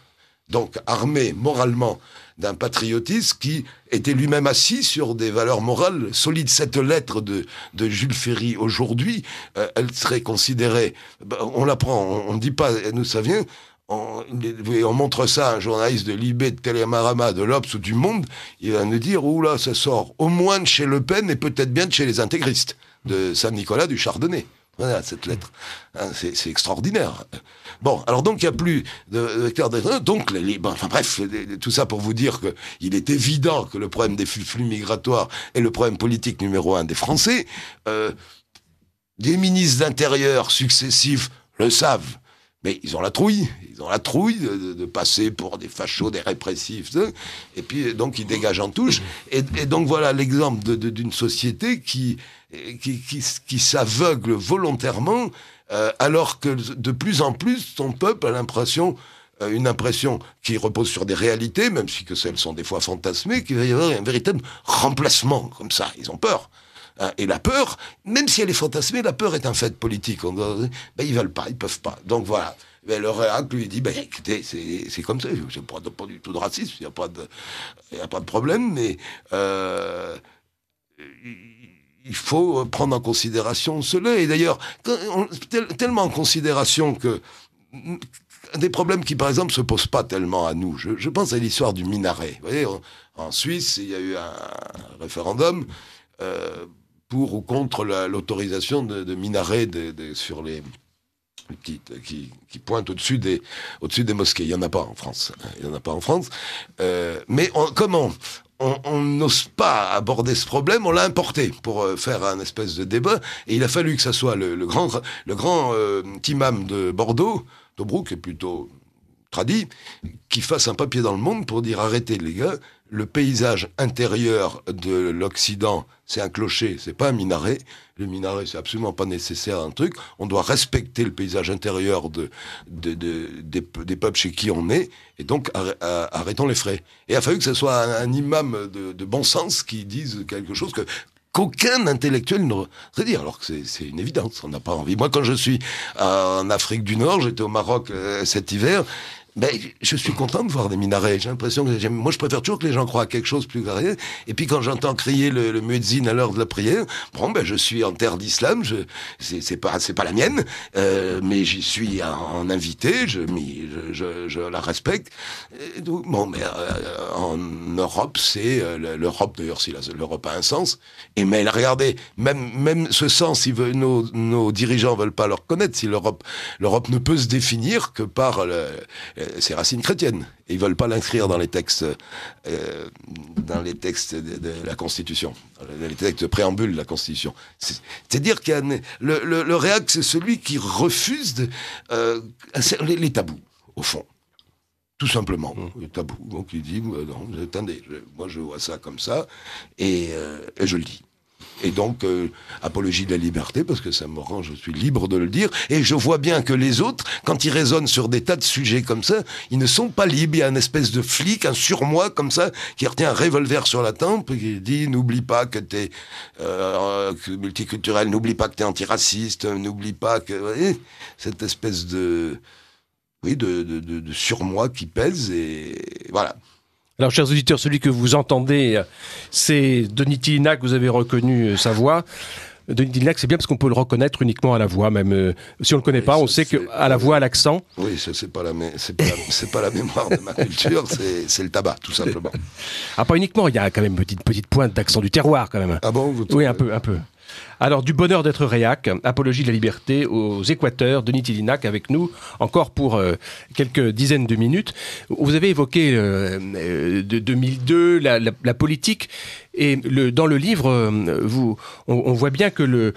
Donc armé moralement d'un patriotisme qui était lui-même assis sur des valeurs morales solides. Cette lettre de, Jules Ferry aujourd'hui, euh, elle serait considérée, bah, on la prend, on ne dit pas nous ça vient, on, montre ça à un journaliste de Libé, de Télémarama, de l'Obs ou du Monde, il va nous dire, oula, ça sort au moins de chez Le Pen et peut-être bien de chez les intégristes de Saint-Nicolas du Chardonnay. Voilà cette lettre. Hein, c'est extraordinaire. Bon, alors donc il n'y a plus de vecteur euh, Donc, les, enfin bref, tout ça pour vous dire qu'il est évident que le problème des flux, migratoires est le problème politique numéro un des Français. Euh, des ministres d'Intérieur successifs le savent. Mais ils ont la trouille, ils ont la trouille de, passer pour des fachos, des répressifs, et puis donc ils dégagent en touche. Et, donc voilà l'exemple d'une société qui, s'aveugle volontairement, euh, alors que de plus en plus son peuple a l'impression euh, une impression qui repose sur des réalités, même si que celles sont des fois fantasmées, qu'il va y avoir un véritable remplacement comme ça. Ils ont peur. Euh, et la peur, même si elle est fantasmée, la peur est un fait politique. On, ben, ils veulent pas, ils peuvent pas. Donc voilà. Ben, le réacte lui dit, ben, écoutez, c'est comme ça, je ne pas, pas du tout de racisme, il n'y a, pas de, a pas de problème, mais euh, il faut prendre en considération cela. Et d'ailleurs, tellement en considération que mm, des problèmes qui, par exemple, se posent pas tellement à nous. Je, pense à l'histoire du minaret. Vous voyez, en Suisse, il y a eu un référendum. Euh, pour ou contre l'autorisation de, de, minarets sur les, petites qui, qui pointent au-dessus des, au des mosquées. Il n'y en a pas en France. Il y en a pas en France. Hein. Euh, mais comment on n'ose pas aborder ce problème, on l'a importé pour euh, faire un espèce de débat, et il a fallu que ça soit le, grand, le grand euh, imam de Bordeaux, Tobruk est plutôt tradit, qui fasse un papier dans le monde pour dire arrêtez les gars, le paysage intérieur de l'Occident, c'est un clocher, c'est pas un minaret. Le minaret, c'est absolument pas nécessaire un truc. On doit respecter le paysage intérieur de, des, peuples chez qui on est, et donc euh, arrêtons les frais. Et il a fallu que ce soit un, imam de, bon sens qui dise quelque chose que qu'aucun intellectuel ne dire, alors que c'est une évidence, on n'a pas envie. Moi, quand je suis en Afrique du Nord, j'étais au Maroc euh, cet hiver, ben, je suis content de voir des minarets. J'ai l'impression que moi, je préfère toujours que les gens croient à quelque chose plus varié. Et puis quand j'entends crier le, le muezzin à l'heure de la prière, bon, ben, je suis en terre d'islam. Je, c'est, c'est pas, c'est pas la mienne, euh, mais j'y suis en, invité. Je, je, je, la respecte. bon, mais euh, en Europe, c'est euh, l'Europe d'ailleurs si l'Europe a un sens. Et mais regardez, même même ce sens, ils nos, nos dirigeants veulent pas le reconnaître. Si l'Europe, l'Europe ne peut se définir que par euh, ses racines chrétiennes. Et ils veulent pas l'inscrire dans les textes, euh, dans les textes de, la Constitution, dans les textes préambules de la Constitution. C'est-à-dire que le, le, c'est celui qui refuse euh, les, tabous, au fond. Tout simplement, mmh. les tabous. Donc il dit, bah, attendez, moi je vois ça comme ça, et je le dis. Et donc, euh, apologie de la liberté, parce que ça me rend, je suis libre de le dire. Et je vois bien que les autres, quand ils raisonnent sur des tas de sujets comme ça, ils ne sont pas libres. Il y a une espèce de flic, un surmoi comme ça, qui retient un revolver sur la tempe qui dit n'oublie pas que t'es euh, multiculturel, n'oublie pas que t'es antiraciste, n'oublie pas que... cette espèce de... Oui, de, de surmoi qui pèse et voilà. Alors, chers auditeurs, celui que vous entendez, c'est Denis Tillinac, vous avez reconnu euh, sa voix. Denis Tillinac, c'est bien parce qu'on peut le reconnaître uniquement à la voix, même euh, si on ne le connaît pas, on sait qu'à la voix, à l'accent. Oui, ce n'est pas, la c'est pas, la mémoire de ma culture, c'est le tabac, tout simplement. Ah, pas uniquement, il y a quand même une petite, petite pointe d'accent du terroir, quand même. Ah bon vous Oui, un peu, un peu. Alors, du bonheur d'être réac, apologie de la liberté aux équateurs, Denis Tillinac avec nous, encore pour euh, quelques dizaines de minutes. Vous avez évoqué euh, euh, de 2002, la, politique. Et dans le livre, on, voit bien que le,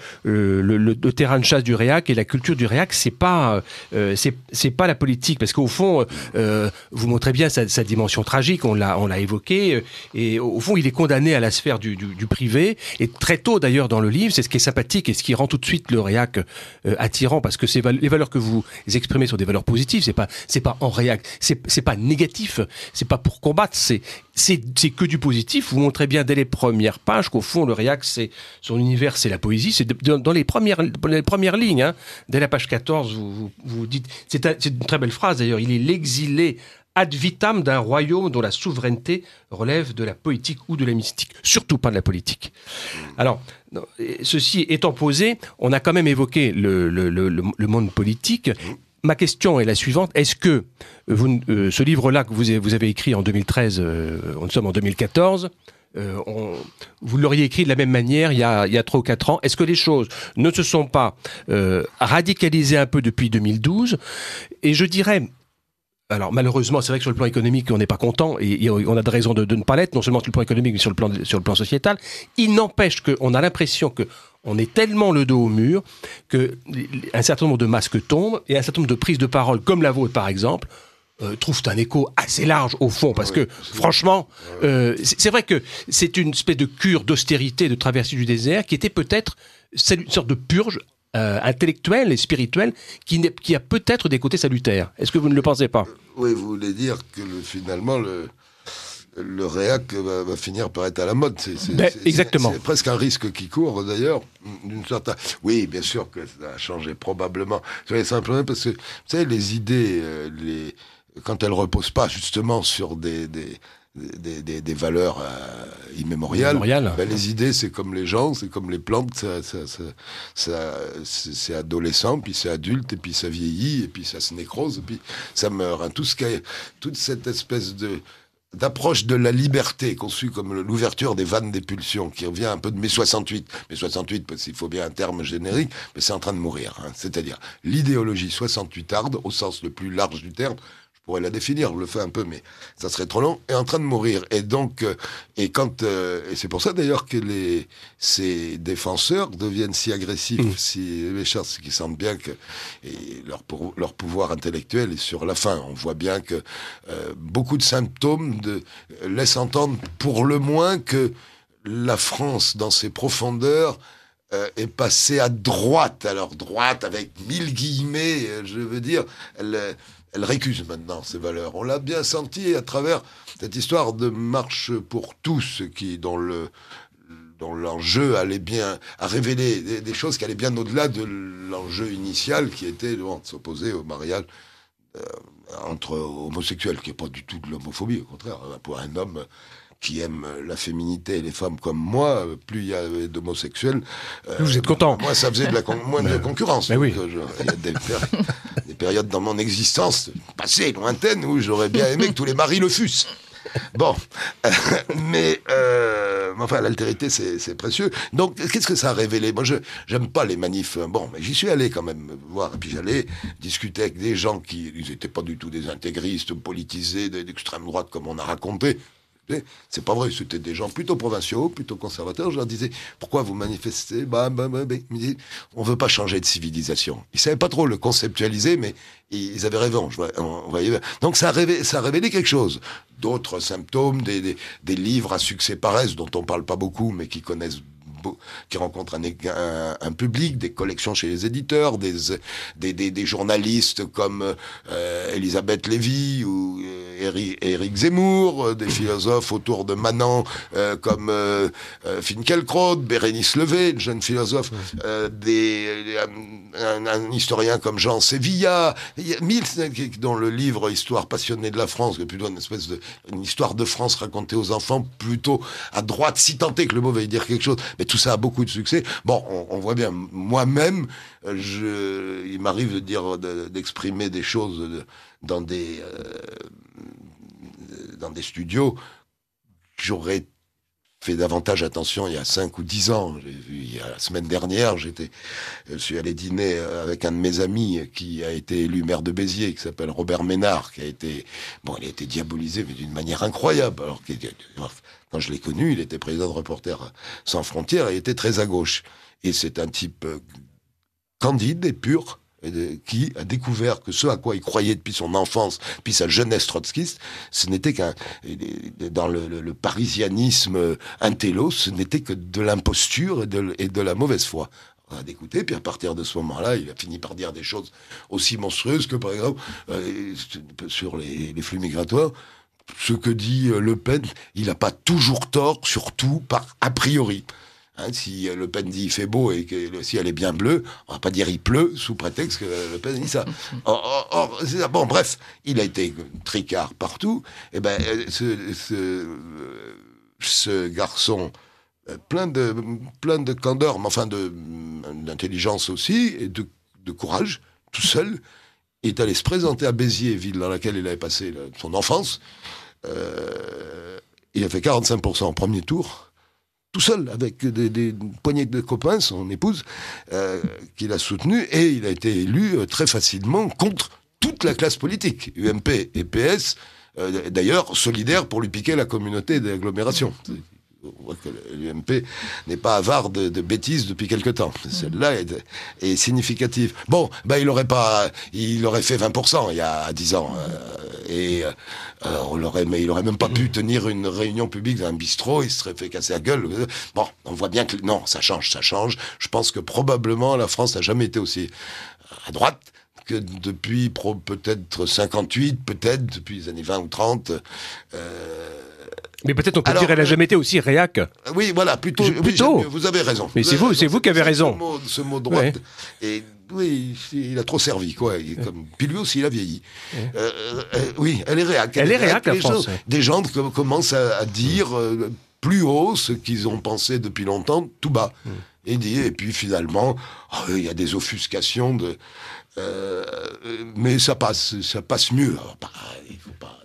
terrain de chasse du réac et la culture du réac, c'est pas, pas la politique, parce qu'au fond, vous montrez bien sa, dimension tragique. On l'a, évoqué. Et au fond, il est condamné à la sphère du, du privé. Et très tôt, d'ailleurs, dans le livre, c'est qui est sympathique et ce qui rend tout de suite le réac euh, attirant parce que c'est les valeurs que vous exprimez sont des valeurs positives. C'est pas c'est pas en réac, c'est pas négatif, c'est pas pour combattre, c'est c'est que du positif. Vous montrez bien dès les premières pages qu'au fond, le réac, c'est son univers, c'est la poésie. C'est dans les premières, les premières lignes, hein. dès la page 14, vous, vous, dites, c'est une très belle phrase d'ailleurs, il est l'exilé ad vitam d'un royaume dont la souveraineté relève de la politique ou de la mystique, surtout pas de la politique. Hmm. Alors, ceci étant posé, on a quand même évoqué le, monde politique. Hmm. Ma question est la suivante. Est-ce que euh, ce livre-là que vous, avez écrit en 2013, on euh, nous sommes en 2014, euh, vous l'auriez écrit de la même manière il y a, il 3 ou 4 ans. Est-ce que les choses ne se sont pas radicalisées un peu depuis 2012 Et je dirais, alors malheureusement, c'est vrai que sur le plan économique, on n'est pas content et, on a de raisons de, ne pas l'être, non seulement sur le plan économique, mais sur le plan, sur le plan sociétal. Il n'empêche qu'on a l'impression que on est tellement le dos au mur que un certain nombre de masques tombent et un certain nombre de prises de parole, comme la vôtre par exemple, euh, trouvent un écho assez large au fond, parce que franchement, euh, c'est vrai que c'est une espèce de cure d'austérité, de traversée du désert, qui était peut-être une sorte de purge euh, intellectuel et spirituel qui, a peut-être des côtés salutaires. Est-ce que vous ne le pensez pas euh, Oui, vous voulez dire que finalement, le, le réac va, finir par être à la mode. Ben, c'est, exactement. C'est, presque un risque qui court d'ailleurs. Oui, bien sûr que ça a changé probablement. C'est simplement parce que, vous les idées, euh, les... quand elles ne reposent pas justement sur des des, valeurs euh, immémoriales. Ben, les idées, c'est comme les gens, c'est comme les plantes, ça, c'est adolescent, puis c'est adulte, et puis ça vieillit, et puis ça se nécrose, et puis ça meurt. Hein, tout ce toute cette espèce de d'approche de la liberté conçue comme l'ouverture des vannes des pulsions qui revient un peu de mai 68. Mai 68, parce qu'il faut bien un terme générique, mais c'est en train de mourir. Hein. C'est-à-dire l'idéologie 68 arde au sens le plus large du terme, pourrait la définir, je le fais un peu, mais ça serait trop long, est en train de mourir. Et donc, euh, et quand, euh, et c'est pour ça d'ailleurs que les, ces défenseurs deviennent si agressifs, mm. si les ce qui sentent bien que et leur, leur pouvoir intellectuel est sur la fin. On voit bien que euh, beaucoup de symptômes de, laissent entendre pour le moins que la France, dans ses profondeurs, est passée à droite. Alors droite avec mille guillemets, je veux dire, elle, elle récuse maintenant ces valeurs. On l'a bien senti à travers cette histoire de marche pour tous qui, dans le dont l'enjeu allait bien, à révéler des, choses qui allaient bien au-delà de l'enjeu initial qui était de s'opposer au mariage euh, entre homosexuels, qui n'est pas du tout de l'homophobie, au contraire, pour un homme qui aiment la féminité et les femmes comme moi, plus il y avait d'homosexuels. Euh, vous êtes content. Moi, ça faisait de la, moins de concurrence. Mais oui. Euh, il y a des, périodes dans mon existence passées, lointaines, où j'aurais bien aimé que tous les maris le fussent. Bon, mais euh, enfin, l'altérité, c'est précieux. Donc, qu'est-ce que ça a révélé Moi, je j'aime pas les manifs. Bon, mais j'y suis allé quand même voir. puis, j'allais discuter avec des gens qui, n'étaient pas du tout des intégristes, politisés, d'extrême droite, comme on a raconté. Eh, c'est pas vrai, c'était des gens plutôt provinciaux, plutôt conservateurs. Je leur disais, pourquoi vous manifestez bah, bah, bah, bah. on veut pas changer de civilisation. Ils savaient pas trop le conceptualiser, mais ils avaient rêvé. Donc ça révélait, ça quelque chose. D'autres symptômes, des, des livres à succès paresse dont on parle pas beaucoup, mais qui connaissent qui rencontre un, public, des collections chez les éditeurs, des, des, journalistes comme euh, Elisabeth Lévy ou euh, Éric Zemmour, euh, des philosophes autour de Manon comme euh, Finkielkraut, Bérénice Levé, une jeune philosophe, des, un, historien comme Jean Sevilla, mille dans le livre Histoire passionnée de la France, qui est plutôt une espèce de histoire de France racontée aux enfants, plutôt à droite, si tant est que le mot veuille dire quelque chose, mais tout ça a beaucoup de succès. Bon, on, voit bien, moi-même, euh, je, il m'arrive de dire, d'exprimer des choses dans des, euh, dans des studios j'aurais fait davantage attention il y a 5 ou 10 ans. Vu, la semaine dernière, j'étais, je suis allé dîner euh, avec un de mes amis qui a été élu maire de Béziers, qui s'appelle Robert Ménard, qui a été, bon, il a été diabolisé, mais d'une manière incroyable. Alors quand je l'ai connu, il était président de Reporters sans frontières, et était très à gauche. Et c'est un type euh, candide et pur, qui a découvert que ce à quoi il croyait depuis son enfance, puis sa jeunesse trotskiste, ce n'était qu'un dans le, parisianisme intello, ce n'était que de l'imposture et de, la mauvaise foi On a d'écouter. Puis à partir de ce moment-là, il a fini par dire des choses aussi monstrueuses que, par exemple, euh, sur les, les, flux migratoires, ce que dit euh, Le Pen, il n'a pas toujours tort, surtout par a priori. Hein, si euh, Le Pen dit il fait beau et que si elle est bien bleue, on va pas dire il pleut sous prétexte que Le Pen dit ça. Or, bon, bref, il a été tricard partout. Et eh ben, euh, euh, ce, garçon plein de, plein de candeur, mais enfin d'intelligence aussi, et de, courage, tout seul, est allé se présenter à Béziers, ville dans laquelle il avait passé son enfance. il a fait 45% au premier tour tout seul avec des, des poignées de copains, son épouse, euh, qu'il a soutenu, et il a été élu euh, très facilement contre toute la classe politique, UMP et PS, euh, d'ailleurs solidaires pour lui piquer la communauté d'agglomération on voit que l'UMP n'est pas avare de, bêtises depuis quelque temps. Celle-là est, significative. Bon, ben il aurait pas, il aurait fait 20% il y a 10 ans, euh, et euh, on l'aurait, mais il aurait même pas pu mm. tenir une réunion publique dans un bistrot, il se serait fait casser la gueule. Bon, on voit bien que non, ça change, ça change. Je pense que probablement la France n'a jamais été aussi à droite. Que depuis peut-être 58, peut-être depuis les années 20 ou 30, euh, mais peut-être on peut dire qu'elle n'a euh, jamais été aussi réac. Euh, oui, voilà, plutôt. plutôt. vous avez raison. Mais c'est euh, vous, c'est vous qui avez raison. Ce mot, ce droite. Et oui, il a trop servi, quoi. puis lui aussi, il a vieilli. oui, elle est réac. Elle, est réac, la France. des gens commencent à, dire plus haut ce qu'ils ont pensé depuis longtemps, tout bas. Mm. Et, puis finalement, oh, il y a des offuscations de. mais ça passe, ça passe mieux. Il ne bah, il faut pas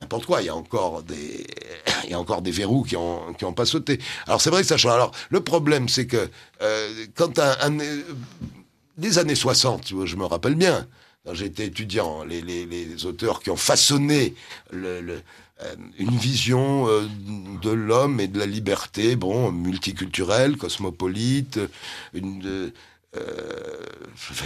n'importe quoi. Il y a encore des, il y a encore des verrous qui ont, qui ont pas sauté. Alors c'est vrai que ça change. Alors le problème, c'est que euh, quand un, un, euh, années 60, je me rappelle bien, quand j'étais étudiant, les, les, auteurs qui ont façonné le euh, une vision euh, de l'homme et de la liberté, bon, multiculturelle, cosmopolite, une, euh,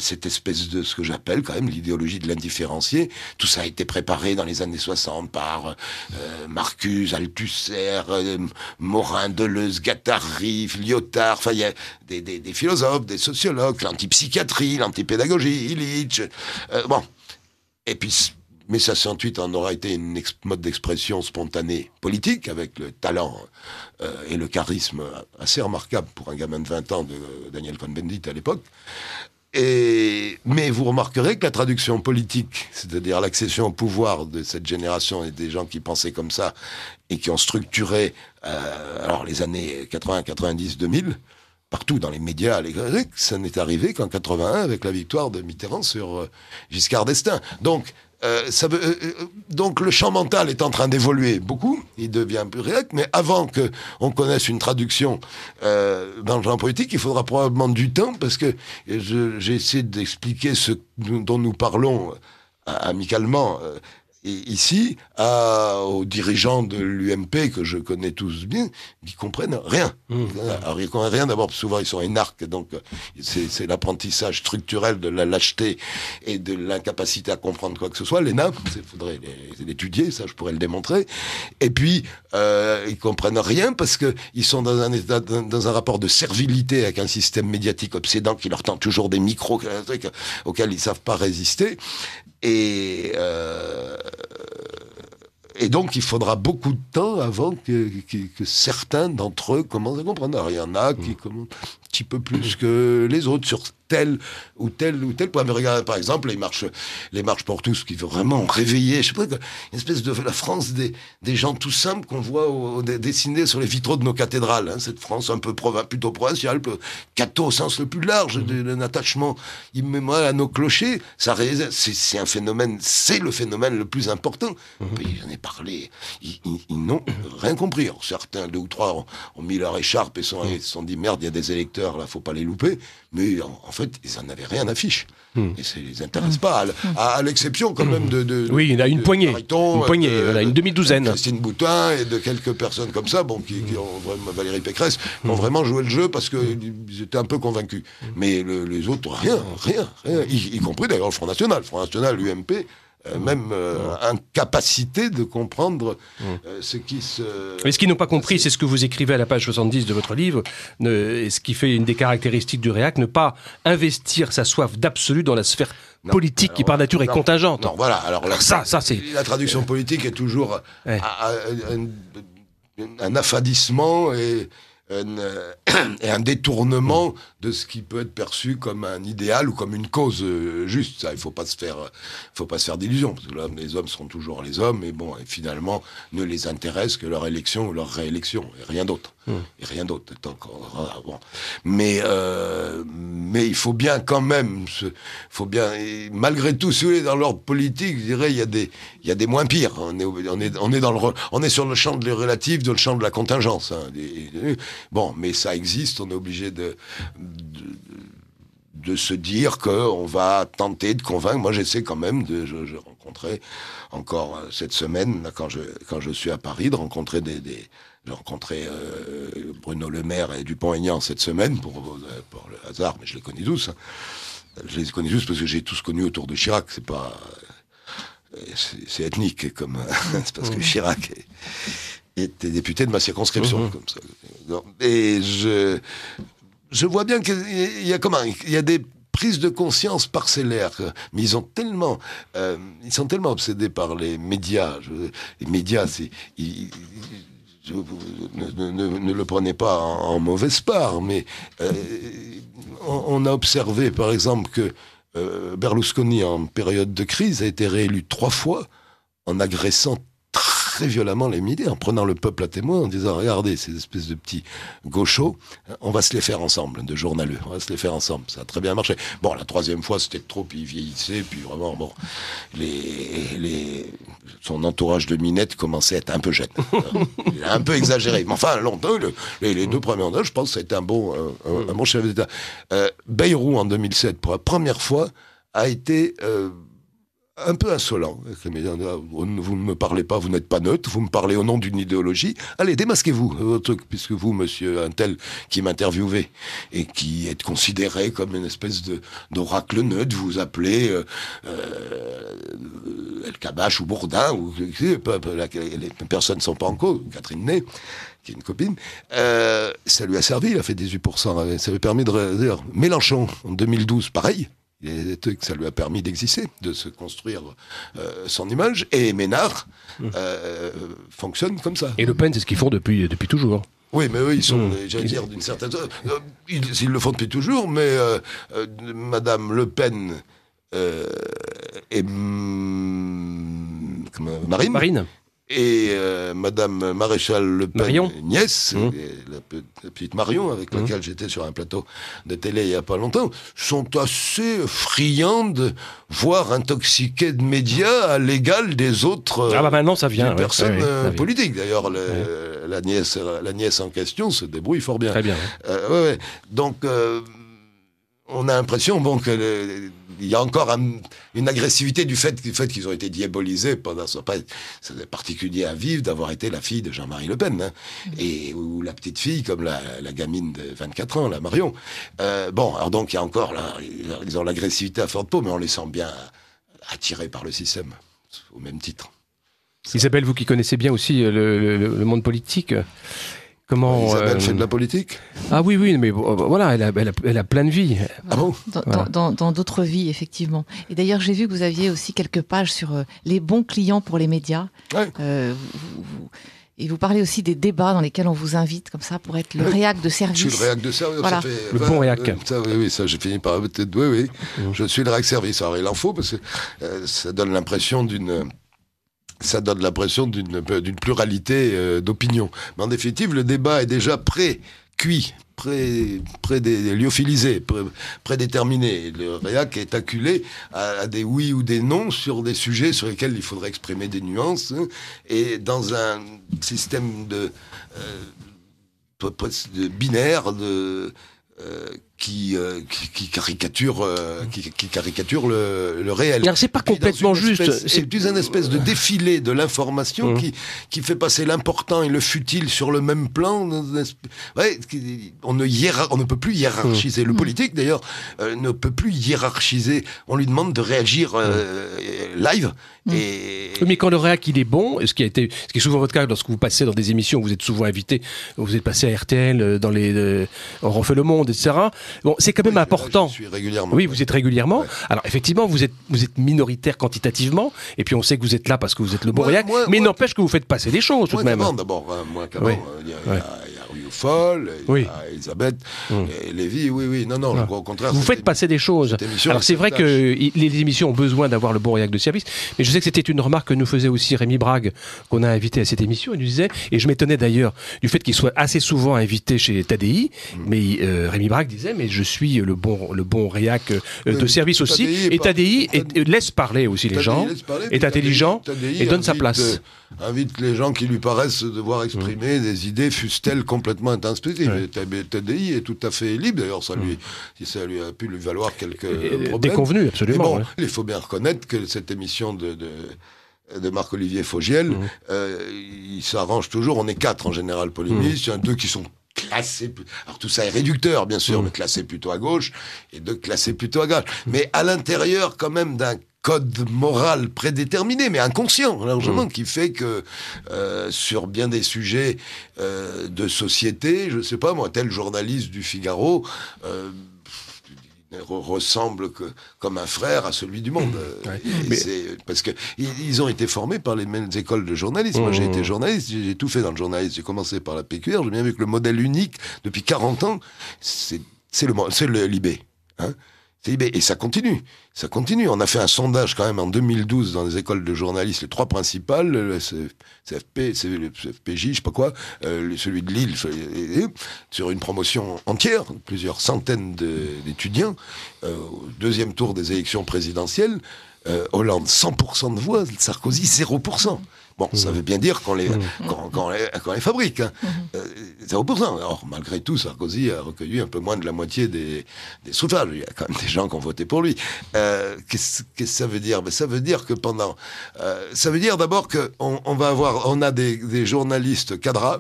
cette espèce de ce que j'appelle quand même l'idéologie de l'indifférencié. Tout ça a été préparé dans les années 60 par Marcus, euh, Marcuse, Althusser, euh, Morin, Deleuze, Gattarif, Lyotard, enfin, y a des, des, philosophes, des sociologues, l'antipsychiatrie, l'antipédagogie, Illich. bon. Et puis, mais 68 en aura été une mode d'expression spontanée politique, avec le talent euh, et le charisme assez remarquable pour un gamin de 20 ans de Daniel Cohn-Bendit à l'époque. mais vous remarquerez que la traduction politique, c'est-à-dire l'accession au pouvoir de cette génération et des gens qui pensaient comme ça et qui ont structuré euh, alors les années 80, 90, 2000, partout dans les médias, ça n'est arrivé qu'en 81 avec la victoire de Mitterrand sur euh, Giscard d'Estaing. Donc euh, ça veut, euh, euh, donc le champ mental est en train d'évoluer beaucoup, il devient plus réel, mais avant que on connaisse une traduction dans le genre politique, il faudra probablement du temps, parce que j'ai essayé d'expliquer ce dont nous parlons amicalement ici à, aux dirigeants de l'UMP que je connais tous bien, ils comprennent rien. Mmh. Alors, ils comprennent rien d'abord, souvent ils sont énarques, donc c'est l'apprentissage structurel de la lâcheté et de l'incapacité à comprendre quoi que ce soit. L'ENA, il faudrait l'étudier, ça je pourrais le démontrer. Et puis, euh, ils comprennent rien parce que ils sont dans un, dans un rapport de servilité avec un système médiatique obsédant qui leur tend toujours des micros auxquels ils savent pas résister. Et, euh, et donc, il faudra beaucoup de temps avant que, que, que certains d'entre eux commencent à comprendre. Alors, il y en a qui mmh. commencent petit peu plus mm. que les autres sur tel ou tel ou tel point. Mais regarde, par exemple, les marches, les marches pour tous qui veut vraiment réveiller, je sais pas, une espèce de la France des, des gens tout simples qu'on voit dessiner dessinés sur les vitraux de nos cathédrales. Hein. cette France un peu plutôt provinciale, catho au sens le plus large, mm. d'un attachement immémorial à nos clochers. Ça c'est un phénomène, c'est le phénomène le plus important. J'en mm-hmm. ai parlé. Ils, n'ont rien compris. certains, deux ou trois, ont, mis leur écharpe et mm. se sont, sont dit merde, il y a des électeurs là, faut pas les louper. Mais en, fait, ils en avaient rien à fiche. ils hmm. Et ça les intéresse pas, à, l'exception quand même de, de Oui, il y a une poignée. Mariton, une poignée, une demi-douzaine. Christine Boutin et de quelques personnes comme ça, bon, qui, ont vraiment, Valérie Pécresse, qui ont hmm. vraiment joué le jeu parce qu'ils hmm. étaient un peu convaincus. Mais les autres, rien, rien, rien. Y, y compris d'ailleurs le Front National. Le Front National, l'UMP, euh, même euh, incapacité de comprendre euh, ce qui se. Mais ce qu'ils n'ont pas compris, c'est ce que vous écrivez à la page 70 de votre livre, ne, ce qui fait une des caractéristiques du réac, ne pas investir sa soif d'absolu dans la sphère politique qui par nature est contingente. Non, voilà. Alors, la, ah, ça, ça c'est. La traduction politique est toujours un, affadissement et. et un détournement de ce qui peut être perçu comme un idéal ou comme une cause euh, juste. Ça, il faut pas se faire, euh, faut pas se faire d'illusions, parce que les hommes sont toujours les hommes, et bon, et finalement, ne les intéresse que leur élection ou leur réélection, et rien d'autre. Hmm. Et rien d'autre. Bon. Mais, euh, mais il faut bien quand même, faut bien, malgré tout, si vous voulez, dans l'ordre politique, je dirais, il y a des, il y a des moins pires. On est, on est, on est dans le, on est sur le champ de relatifs, de le champ de la contingence. Hein, bon, mais ça existe, on est obligé de de, se dire qu'on va tenter de convaincre. Moi, j'essaie quand même de. Je, rencontrais encore euh, cette semaine, quand, je, quand je suis à Paris, de rencontrer des. des j'ai rencontré euh, Bruno Le Maire et Dupont-Aignan cette semaine pour, euh, pour, le hasard, mais je les connais tous. Hein. Je les connais tous parce que j'ai tous connu autour de Chirac. C'est pas c'est ethnique comme c'est parce que mmh. Chirac était député de ma circonscription mmh. comme Et je je vois bien qu'il y a comment Il y a des prises de conscience parcellaires, mais ils tellement, euh, ils sont tellement obsédés par les médias. les médias, ne, le prenez pas en, mauvaise part, mais euh, on, a observé, par exemple, que euh, Berlusconi, en période de crise, a été réélu trois fois en agressant très très violemment les en prenant le peuple à témoin, en disant, regardez, ces espèces de petits gauchos, hein, on va se les faire ensemble, de journaleux, on va se les faire ensemble. Ça a très bien marché. Bon, la troisième fois, c'était trop, puis il vieillissait, puis vraiment, bon, les, les, son entourage de minettes commençait à être un peu jeune. Hein. il a un peu exagéré. Mais enfin, longtemps, les, deux premiers ans, je pense que c'était un bon, un, bon chef d'État. Euh, Bayrou, en 2007, pour la première fois, a été... Euh, un peu insolent. Vous ne me parlez pas, vous n'êtes pas neutre, vous me parlez au nom d'une idéologie. Allez, démasquez-vous, euh, puisque vous, monsieur un tel qui m'interviewez et qui est considéré comme une espèce d'oracle neutre, vous appelez euh, euh, El ou Bourdin, ou les personnes ne sont pas en cause, Catherine Ney qui est une copine, ça lui a servi, il a fait 18%, hein, ça lui a permis de... Mélenchon, en 2012, pareil, il que ça lui a permis d'exister, de se construire euh, son image. Et Ménard mmh. euh, fonctionne comme ça. Et Le Pen, c'est ce qu'ils font depuis, euh, depuis toujours. Oui, mais oui, ils sont, mmh. d'une certaine Ils, le font depuis toujours, mais Madame Le Pen et. Mm, Marine. Marine et euh, Madame Maréchal Le Pen, nièce, mmh. la, petite Marion avec mmh. laquelle j'étais sur un plateau de télé il n'y a pas longtemps, sont assez friandes, voire intoxiquées de médias à l'égal des autres ah bah maintenant, ça vient, Personne personnes euh, politiques. D'ailleurs, la, nièce, la nièce en question se débrouille fort bien. Très bien. Euh, donc, on a l'impression bon, que il y a encore une agressivité du fait, qu'ils ont été diabolisés pendant ce pas c'est particulier à vivre d'avoir été la fille de Jean-Marie Le Pen hein. mmh. et ou la petite fille comme la, gamine de 24 ans, la Marion. Euh, bon, alors donc il y a encore ils ont l'agressivité à fort mais on les sent bien attirés par le système au même titre. Isabelle, vous qui connaissez bien aussi le monde politique, Comment, bah, Isabelle euh, fait de la politique Ah oui, oui, mais euh, voilà, elle a, plein de vies. Ah bon dans, d'autres vies, effectivement. Et d'ailleurs, j'ai vu que vous aviez aussi quelques pages sur euh, les bons clients pour les médias. et vous parlez aussi des débats dans lesquels on vous invite, comme ça, pour être le réac de service. Je suis le réac de service. Ça fait, le bon réac. Ça, oui, oui, ça, j'ai fini par... Oui, oui, mmh. je suis le réac service. Alors, il en faut, parce que ça donne l'impression d'une ça donne l'impression d'une euh, pluralité euh, d'opinions. Mais en définitive, le débat est déjà pré-cuit, pré, pré pré, prédéterminé. Le réac est acculé à, des oui ou des non sur des sujets sur lesquels il faudrait exprimer des nuances. Hein, et dans un système de, euh, binaire de, euh, qui, caricature, euh, qui, caricature le, réel. c'est pas complètement juste. C'est plus une espèce de euh. défilé de l'information mmh. qui, qui fait passer l'important et le futile sur le même plan. Ouais, on, ne on ne peut plus hiérarchiser. Mmh. Le mmh. politique d'ailleurs ne peut plus hiérarchiser. On lui demande de réagir live. Et... Mais quand le réac il est bon, ce qui, a été, ce qui est souvent votre cas lorsque vous passez dans des émissions, vous êtes souvent invité, vous êtes passé à RTL, dans les, on refait le monde, etc. Bon, c'est quand même important. Je Oui, vous êtes régulièrement. Alors effectivement, vous êtes vous êtes minoritaire quantitativement, et puis on sait que vous êtes là parce que vous êtes le Bourriac. Mais mais n'empêche que vous faites passer des choses tout de même. d'abord, Folle, Elisabeth, mmh. oui, oui. Non, non, au ah. contraire. Vous faites passer des choses. Alors c'est vrai que les émissions ont besoin d'avoir le bon réac de service, mais je sais que c'était une remarque que nous faisait aussi Rémi Brague, qu'on a invité à cette émission, il nous disait, et je m'étonnais d'ailleurs du fait qu'il soit assez souvent invité chez Tadi. Mmh. mais euh, Rémi Brague disait, mais je suis le bon, le bon réac euh, de service aussi, et TDI laisse parler aussi les gens, est intelligent et donne sa place invite les gens qui lui paraissent devoir exprimer des idées, fussent-elles complètement intanspectives. TDI est tout à fait libre, d'ailleurs, ça, lui, ça lui a pu lui valoir quelques problèmes. Déconvenu, absolument. Bon, Il faut bien reconnaître que cette émission de, de Marc-Olivier Fogiel, euh, il s'arrange toujours, on est quatre en général polémistes, il y en a deux qui sont alors tout ça est réducteur, bien sûr, de mmh. classer plutôt à gauche et de classer plutôt à gauche. Mmh. Mais à l'intérieur, quand même, d'un code moral prédéterminé, mais inconscient largement, mmh. qui fait que euh, sur bien des sujets euh, de société, je sais pas moi, tel journaliste du Figaro. Euh, euh, ressemble comme un frère à celui du monde. Mmh. Euh, euh, parce que ils ont été formés par les mêmes écoles de journalisme. Moi, j'ai mmh. été journaliste, j'ai tout fait dans le journalisme. J'ai commencé par la PQR, j'ai bien vu que le modèle unique, depuis 40 ans, c'est le, le l'IB. Hein. Et ça continue, ça continue. On a fait un sondage quand même en 2012 dans les écoles de journalistes, les trois principales, le CFP, le CFPJ, je sais pas quoi, euh, celui de Lille, sur une promotion entière, plusieurs centaines d'étudiants, euh, au deuxième tour des élections présidentielles, euh, Hollande 100% de voix, Sarkozy 0%. Bon, ça mm. veut bien dire qu'on les, mm. quand les, les, fabrique. Hein. Mm-hmm. Euh, Or, malgré tout, Sarkozy a recueilli un peu moins de la moitié des, des Il y a quand même des gens qui ont voté pour lui. Euh, qu'est-ce, que ça veut dire mais ben, Ça veut dire que pendant... Euh, ça veut dire d'abord qu'on on va avoir... On a des, des journalistes cadras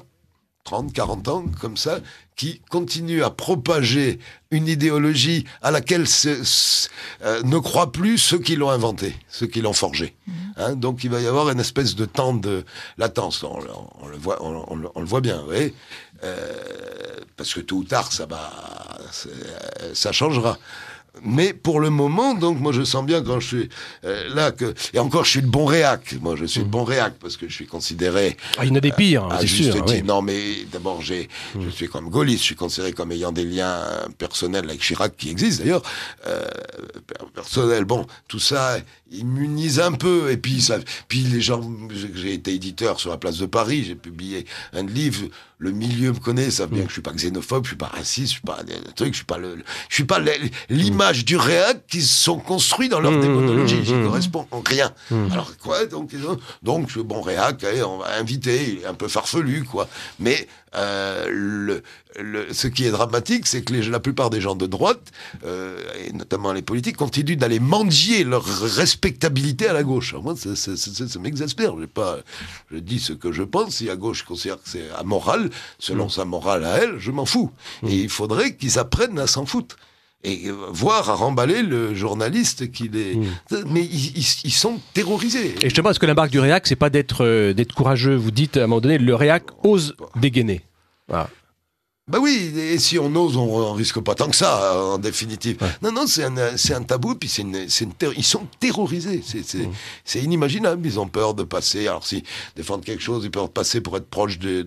30, 40 ans, comme ça, qui continue à propager une idéologie à laquelle euh, ne croient plus ceux qui l'ont inventée, ceux qui l'ont forgée. Mhm. Hein, donc il va y avoir une espèce de temps de latence. On, le, voit, on, le voit bien, vous euh, parce que tôt ou tard, ça, va, euh, ça changera. Mais pour le moment, donc, moi, je sens bien quand je suis euh, là que. Et encore, je suis le bon réac. Moi, je suis le bon réac parce que je suis considéré. Ah, il y en a des pires, euh, c'est sûr. Non, mais d'abord, j'ai, hmm. je suis comme gaulliste. Je suis considéré comme ayant des liens euh, personnels avec Chirac qui existent d'ailleurs. personnels. Bon, tout ça immunise un peu. Et puis, ça, puis les gens, j'ai été éditeur sur la place de Paris, j'ai publié un livre. Le milieu me connaît, savent bien mm. que je suis pas xénophobe, je suis pas raciste, je suis pas un truc, je suis pas le, je suis pas l'image du réac qui sont construits dans leur mm, démonologie. Mm, J'y correspond en rien. Alors quoi Donc, donc bon réac, on va inviter, un peu farfelu quoi. Mais euh, le, ce qui est dramatique, c'est que la plupart des gens de droite, euh, et notamment les politiques, continuent d'aller mendier leur respectabilité à la gauche. Moi, ça, m'exaspère. Pas, je dis ce que je pense. Si à gauche considère que c'est amoral, selon mm. sa morale à elle, je m'en fous. Et mm. il faudrait qu'ils apprennent à s'en foutre et euh, voir à remballer le journaliste qui est. Hmm. Mais ils, sont terrorisés. Et justement, est-ce que la marque du réac, c'est pas d'être euh, d'être courageux Vous dites à un moment donné, le réac ose dégainer. Voilà. Ben oui, et si on ose, on, risque pas tant que ça, en définitive. Non, non, c'est un, tabou, puis c'est ils sont terrorisés. Mmh. C'est inimaginable. Ils ont peur de passer. Alors, si défendent quelque chose, ils peuvent passer pour être proche de,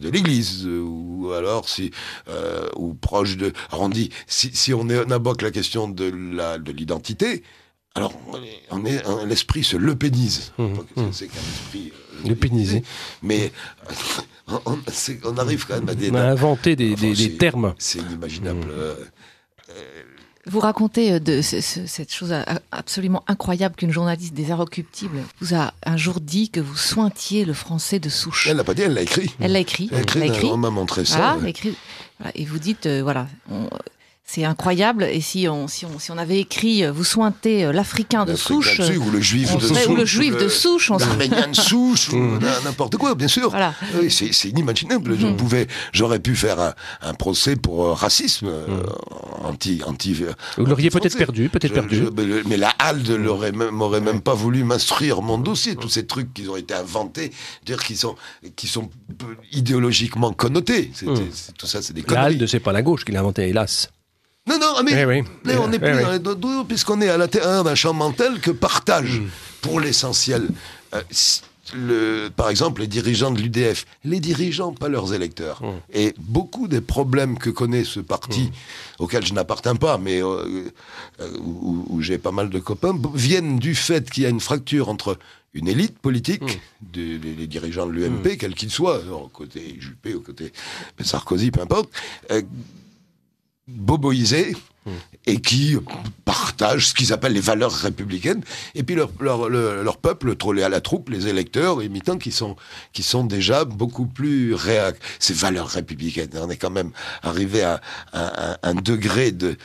l'Église, ou alors si. Euh, ou proche de. Alors, on dit, si, on, est, aboque la question de l'identité, de alors, on l'esprit se lepénise. pénise. Mmh. Mmh. C'est qu'un esprit. Euh, lepénisé. Mais on, arrive quand même à des. a inventé des, termes. C'est inimaginable. Hmm. Euh, euh. Vous racontez euh, cette chose absolument incroyable qu'une journaliste des Occuptibles vous a un jour dit que vous sointiez le français de souche. Elle l'a pas dit, elle l'a écrit. Elle l'a écrit. Elle l'a écrit. On m'a montré ça. Elle a écrit. et vous dites, voilà, c'est incroyable. Et si on, si on, si on avait écrit euh, Vous sointez l'Africain de souche. ou le Juif de souche. Ou le Juif de souche. souche, ou n'importe quoi, bien sûr. c'est inimaginable. Je mmh. j'aurais pu faire un, procès pour euh, racisme euh, mmh. anti, anti. Vous l'auriez peut-être perdu, peut-être perdu. mais la Halde mmh. l'aurait m'aurait même, même pas voulu m'instruire mon dossier. Tous ces trucs qui ont été inventés, dire qui sont, qui sont idéologiquement connotés. ça, c'est des La Halde, c'est pas la gauche qui l'a inventé, hélas. Non, non, mais eh on n'est eh plus dans les puisqu'on est à l'intérieur d'un champ mental que partage, mm. pour l'essentiel, euh, par exemple, les dirigeants de l'UDF. Les dirigeants, pas leurs électeurs. Mm. Et beaucoup des problèmes que connaît ce parti, mm. auquel je n'appartiens pas, mais euh, euh, où, j'ai pas mal de copains, viennent du fait qu'il y a une fracture entre une élite politique, les, dirigeants de l'UMP, quels qu'ils soient, côté Juppé, au côté Sarkozy, peu importe, boboisés hmm. et qui partagent ce qu'ils appellent les valeurs républicaines. Et puis leur, leur, peuple, trollé à la troupe, les électeurs, imitants, qui sont, qui sont déjà beaucoup plus réac. Ces valeurs républicaines, on est quand même arrivé à, un degré de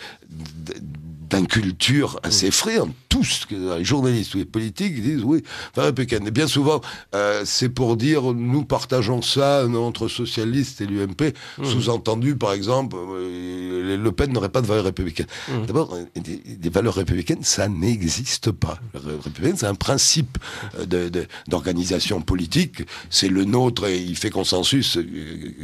culture assez ce Tous, les journalistes ou les politiques disent oui, républicaine. Et bien souvent, euh, c'est pour dire nous partageons ça entre socialistes et l'UMP. Sous-entendu, par exemple, euh, Le Pen n'aurait pas de valeur républicaine. D'abord, euh, des, valeurs républicaines, ça n'existe pas. La républicaine, c'est un principe d'organisation politique. C'est le nôtre et il fait consensus.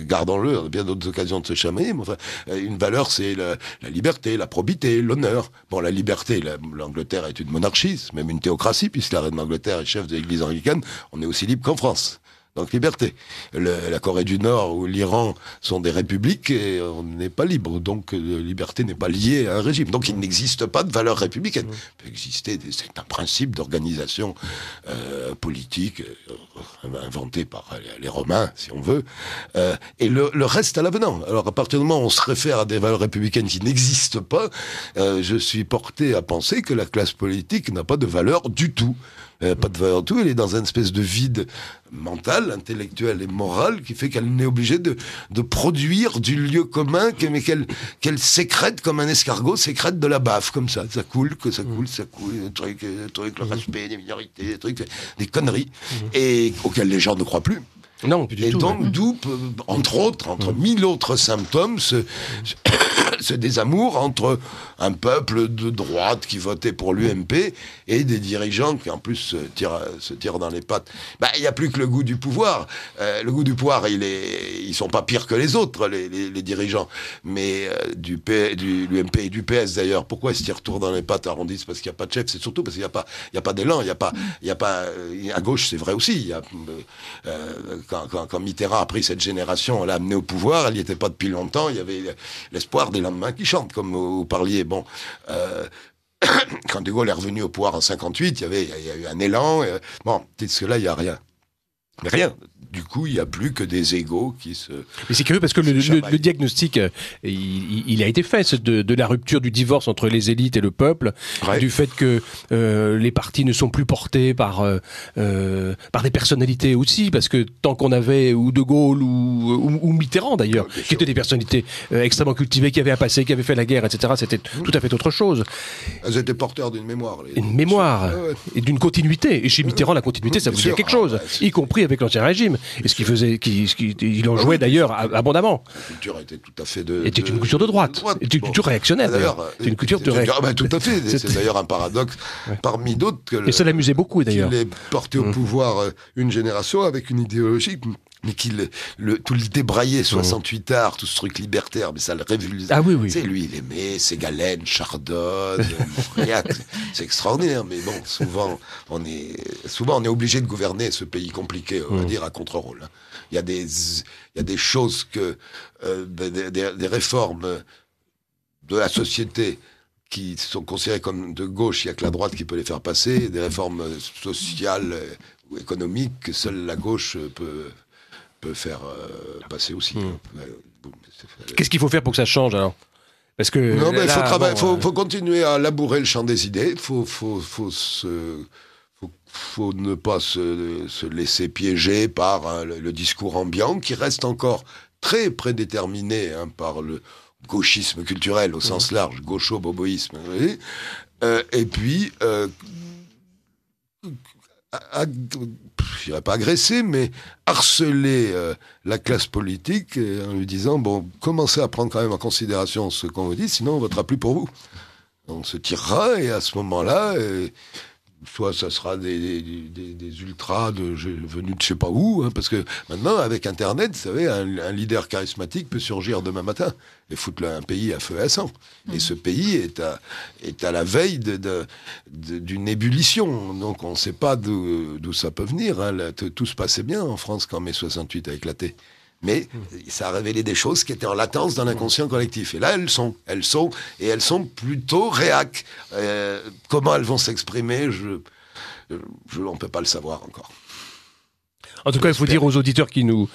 Gardons-le. On a bien d'autres occasions de se chamailler. enfin, une valeur, c'est la liberté, la probité, l'honneur. Bon, la liberté, l'Angleterre est une monarchie, même une théocratie, puisque la reine d'Angleterre est chef de l'Église anglicane. On est aussi libre qu'en France donc liberté. la Corée du Nord ou l'Iran sont des républiques et on n'est pas libre. Donc euh, liberté n'est pas liée à un régime. Donc il n'existe pas de valeur républicaine. Il peut exister, c'est un principe d'organisation euh, politique euh, inventé par les Romains, si on veut. et le, reste à l'avenant. Alors à partir du moment où on se réfère à des valeurs républicaines qui n'existent pas, je suis porté à penser que la classe politique n'a pas de valeur du tout. Euh, pas de valeur en tout, elle est dans une espèce de vide mental, intellectuel et moral qui fait qu'elle n'est obligée de, de, produire du lieu commun, mais qu'elle sécrète comme un escargot sécrète de la baffe, comme ça. Ça coule, que ça coule, ça coule, des trucs, euh, des le mhm. respect des minorités, des trucs, des conneries, et auxquelles les gens ne croient plus. Non, Et donc, d'où, euh, entre autres, entre mm. mille autres symptômes, ce, désamour entre un peuple de droite qui votait pour l'UMP et des dirigeants qui en plus se tirent, dans les pattes. Bah, il n'y a plus que le goût du pouvoir. Euh, le goût du pouvoir, il est, ils sont pas pires que les autres, les, dirigeants, mais euh, du, P, du l'UMP et du PS d'ailleurs. Pourquoi ils se tirent dans les pattes arrondissent Parce qu'il n'y a pas de chef, c'est surtout parce qu'il n'y a pas, il a pas d'élan, il n'y a pas, il y a pas. à gauche, c'est vrai aussi. Il y a, quand, Mitterrand a pris cette génération, on l'a amenée au pouvoir, elle n'y était pas depuis longtemps, il y avait l'espoir des lendemains qui chantent, comme vous parliez. Bon, euh, quand De Gaulle est revenu au pouvoir en 58, il y avait a eu un élan. Euh, bon, dites que là, il n'y a rien. Mais rien, du coup, il n'y a plus que des égaux qui se. Mais c'est curieux parce que le, diagnostic, euh, il, a été fait de, la rupture du divorce entre les élites et le peuple, du fait que euh, les partis ne sont plus portés par euh, par des personnalités aussi, parce que tant qu'on avait ou De Gaulle ou, ou, Mitterrand d'ailleurs, ah, qui étaient des personnalités extrêmement cultivées, qui avaient un passé, qui avaient fait la guerre, etc. C'était mmh. tout à fait autre chose. Elles étaient porteurs d'une mémoire. Une mémoire ah et d'une continuité. Et chez ah Mitterrand, la continuité, mmh, ça vous dire quelque chose, y compris avec l'ancien régime. Et ce qu'il faisait, qui, en ah jouait d'ailleurs abondamment. C'était une culture de droite. C'était une culture d'ailleurs. C'était une euh, culture de ah bah, Tout à fait. C'est d'ailleurs un paradoxe parmi d'autres. Et ça l'amusait beaucoup d'ailleurs. Il est porté au mm. pouvoir euh, une génération avec une idéologie mais le, tout le débraillé, 68 mmh. arts, tout ce truc libertaire, mais ça le révulsait. Ah oui, oui. C'est lui, il aimait Ségalène, Chardonne, Mauriac. C'est extraordinaire, mais bon, souvent on est, souvent, on est obligé de gouverner ce pays compliqué, on va mmh. dire, à contre-rôle. Hein. Il y a des, il des choses que, euh, des, réformes de la société qui sont considérées comme de gauche, il n'y a que la droite qui peut les faire passer, des réformes sociales ou économiques que seule la gauche peut, peut faire euh, passer aussi. Hmm. Hein. Qu'est-ce qu'il faut faire pour que ça change alors parce que il euh, faut, continuer à labourer le champ des idées. Il faut, faut, faut, se, faut, ne pas se, laisser piéger par hein, le, discours ambiant qui reste encore très prédéterminé hein, par le gauchisme culturel au sens mhm. large, gaucho-boboïsme. Euh, et puis, je dirais pas agresser, mais harceler euh, la classe politique euh, en lui disant bon, commencez à prendre quand même en considération ce qu'on vous dit, sinon on votera plus pour vous. On se tirera et à ce moment-là, euh, soit ça sera des, ultras de, venus de je sais pas où, hein, parce que maintenant, avec Internet, vous savez, un, leader charismatique peut surgir demain matin et foutre un pays à feu et à sang. Et ce mhm. pays est à, la veille d'une ébullition, donc on ne sait pas d'où ça peut venir. Hein. tout se passait bien en France quand mai 68 a éclaté mais euh, ça a révélé des choses qui étaient en latence dans l'inconscient collectif. Et là, elles sont, elles sont, et elles sont plutôt réac. Euh, comment elles vont s'exprimer, je, euh, je, on ne peut pas le savoir encore. En tout cas, il faut dire aux auditeurs qui nous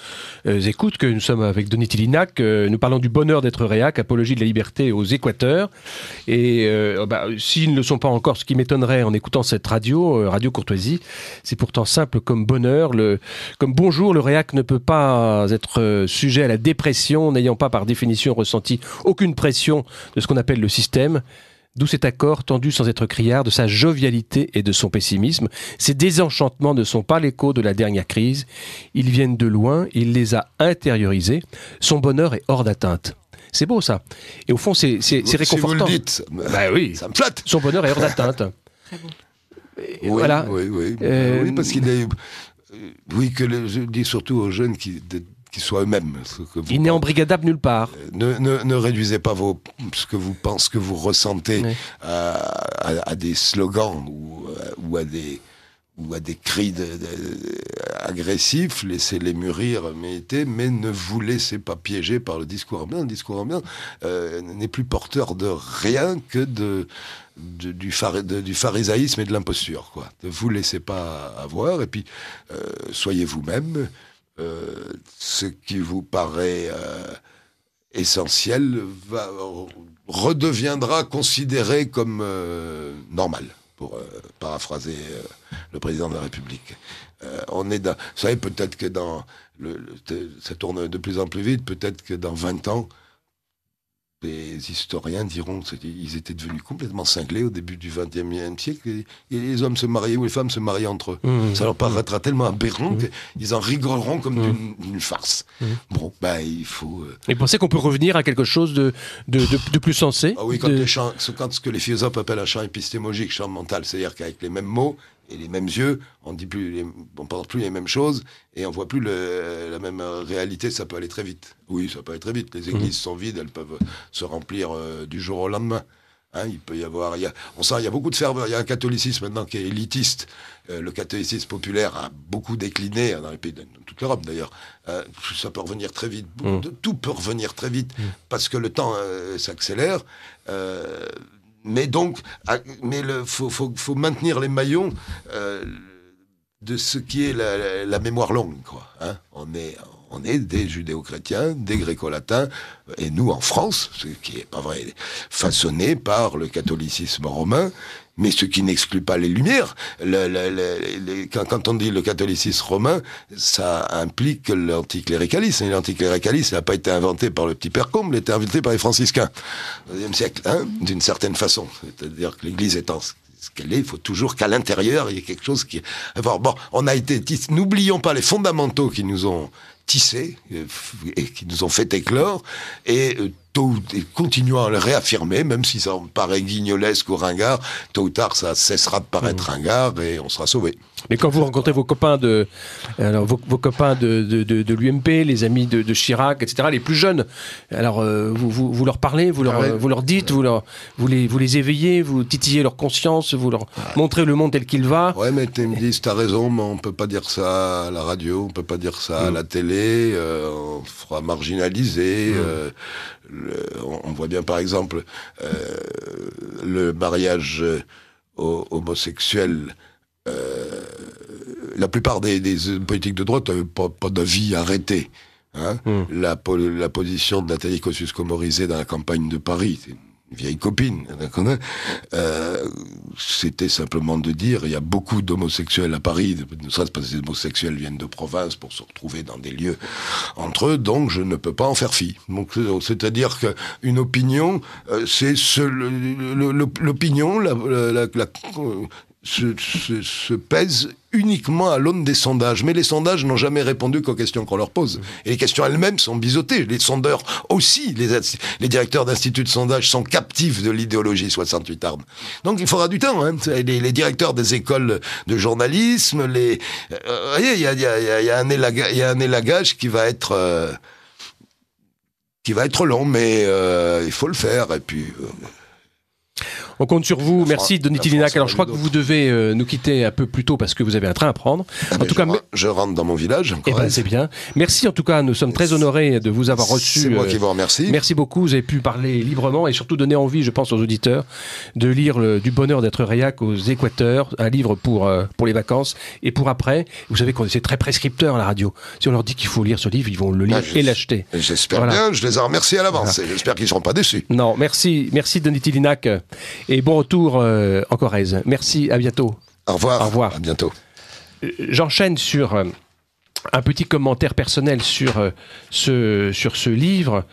euh, écoutent que nous sommes avec Denis Tillinac. Euh, nous parlons du bonheur d'être réac, apologie de la liberté aux équateurs. Et euh, bah, s'ils ne le sont pas encore, ce qui m'étonnerait en écoutant cette radio, Radio Courtoisie, c'est pourtant simple comme bonheur. comme bonjour, le réac ne peut pas être sujet à la dépression, n'ayant pas par définition ressenti aucune pression de ce qu'on appelle le système. D'où cet accord tendu sans être criard de sa jovialité et de son pessimisme. Ces désenchantements ne sont pas l'écho de la dernière crise. Ils viennent de loin, il les a intériorisés. Son bonheur est hors d'atteinte. C'est beau ça. Et au fond, c'est réconfortant. Si vous le dites, bah oui. ça me flatte. Son bonheur est hors d'atteinte. voilà. oui, oui. Euh, oui, parce qu'il a eu... Oui, que le... je dis surtout aux jeunes qui, qu'ils soient eux-mêmes. Il n'est embrigadable nulle part. Ne, ne, ne, réduisez pas vos, ce que vous pensez, ce que vous ressentez à, des slogans ou, euh, ou à des ou à des cris agressifs, laissez-les mûrir, mais ne vous laissez pas piéger par le discours ambiant. Le discours ambiant euh, n'est plus porteur de rien que de, du, du, pharisaïsme et de l'imposture. Quoi. Ne vous laissez pas avoir, et puis euh, soyez vous-même, euh, ce qui vous paraît euh, essentiel va, redeviendra considéré comme euh, normal, pour paraphraser le président de la République. on est vous savez, peut-être que dans... ça tourne de plus en plus vite, peut-être que dans 20 ans, les historiens diront qu'ils étaient devenus complètement cinglés au début du XXe siècle et, les hommes se mariaient ou les femmes se mariaient entre eux. Mmh. ça leur paraîtra tellement aberrant mmh. qu'ils en rigoleront comme mmh. d'une farce. Bon, ben il faut. Euh, et pensez qu'on peut revenir à quelque chose de, de, plus sensé Ah oui, quand, quand ce que les philosophes appellent un champ épistémologique, champ mental, c'est-à-dire qu'avec les mêmes mots, et les mêmes yeux, on dit plus, les, on parle plus les mêmes choses et on ne voit plus la même réalité. Ça peut aller très vite. Oui, ça peut aller très vite. Les mhm. églises sont vides, elles peuvent se remplir euh, du jour au lendemain. Hein, il peut y avoir, on sent, il y a beaucoup de ferveur. Il y a un catholicisme maintenant qui est élitiste. Euh, le catholicisme populaire a beaucoup décliné hein, dans les pays, de toute l'Europe d'ailleurs. Euh, ça peut revenir très vite. Mhm. Tout peut revenir très vite mhm. parce que le temps s'accélère mais donc, mais faut, maintenir les maillons euh, de ce qui est la, mémoire longue, hein. on est, on est des judéo-chrétiens, des gréco-latins, et nous en France, ce qui est pas vrai, façonné par le catholicisme romain, mais ce qui n'exclut pas les Lumières. quand, on dit le catholicisme romain, ça implique l'anticléricalisme. Et l'anticléricalisme n'a pas été inventé par le petit père Combe, il a été inventé par les franciscains au siècle, hein, mm-hmm. d'une certaine façon. C'est-à-dire que l'Église étant ce qu'elle est, il faut toujours qu'à l'intérieur, il y ait quelque chose qui... bon, on a été... N'oublions pas les fondamentaux qui nous ont tissés euh, et qui nous ont fait éclore et euh, tout continuons à le réaffirmer, même si ça paraît guignolesque ou ringard, tôt ou tard ça cessera de paraître mm. ringard et on sera sauvé. Mais quand vous rencontrez vos copains de, alors vos, copains de, de, de, l'UMP, les amis de, de, Chirac, etc., les plus jeunes, alors euh, vous, vous, leur parlez, vous leur, ah vous leur dites, vous, vous, les, vous les éveillez, vous titillez leur conscience, vous leur ah. montrez le monde tel qu'il va. Ouais, mais ils me disent, t'as raison, mais on peut pas dire ça à la radio, on peut pas dire ça à mm. la télé, euh, on fera marginaliser. Mmh. Euh, on voit bien par exemple euh, le mariage homosexuel la plupart des, politiques de droite n'avaient pas, d'avis arrêté. Hein. Mmh. la, position de Nathalie Kosciusko-Morizet dans la campagne de Paris, vieille copine, euh, c'était simplement de dire, il y a beaucoup d'homosexuels à Paris, ne serait-ce pas ces homosexuels viennent de province pour se retrouver dans des lieux entre eux, donc je ne peux pas en faire fi. Donc c'est-à-dire qu'une opinion, euh, c'est ce, l'opinion, la, se, se, pèsent uniquement à l'aune des sondages. Mais les sondages n'ont jamais répondu qu'aux questions qu'on leur pose. Mmh. Et les questions elles-mêmes sont biseautées. Les sondeurs aussi, les, les directeurs d'instituts de sondage sont captifs de l'idéologie 68 armes. Donc il faudra du temps. Hein. Les, les, directeurs des écoles de journalisme, les... Euh, voyez, il y a, y, a, y, a un élagage, y a un élagage qui va être... Euh, qui va être long, mais euh, il faut le faire. Et puis... On compte sur vous. Merci, Denis Tillinac. Alors, je crois que vous devez euh, nous quitter un peu plus tôt parce que vous avez un train à prendre. en tout je cas, rentre, je rentre dans mon village. Eh ben, c'est bien. Merci, en tout cas. Nous sommes très honorés de vous avoir reçu. C'est moi euh, qui vous remercie. Merci beaucoup. Vous avez pu parler librement et surtout donner envie, je pense, aux auditeurs de lire Du bonheur d'être réac aux Équateurs, un livre pour, euh, pour les vacances et pour après. Vous savez qu'on est très prescripteur à la radio. Si on leur dit qu'il faut lire ce livre, ils vont le lire ah, et l'acheter. J'espère bien. Je les en remercie à l'avance. J'espère qu'ils ne seront pas déçus. Non, merci. Merci, Denis Tillinac. Et bon retour euh, en Corrèze. Merci, à bientôt. Au revoir. revoir. bientôt. Euh, j'enchaîne sur euh, un petit commentaire personnel sur, ce, sur ce livre,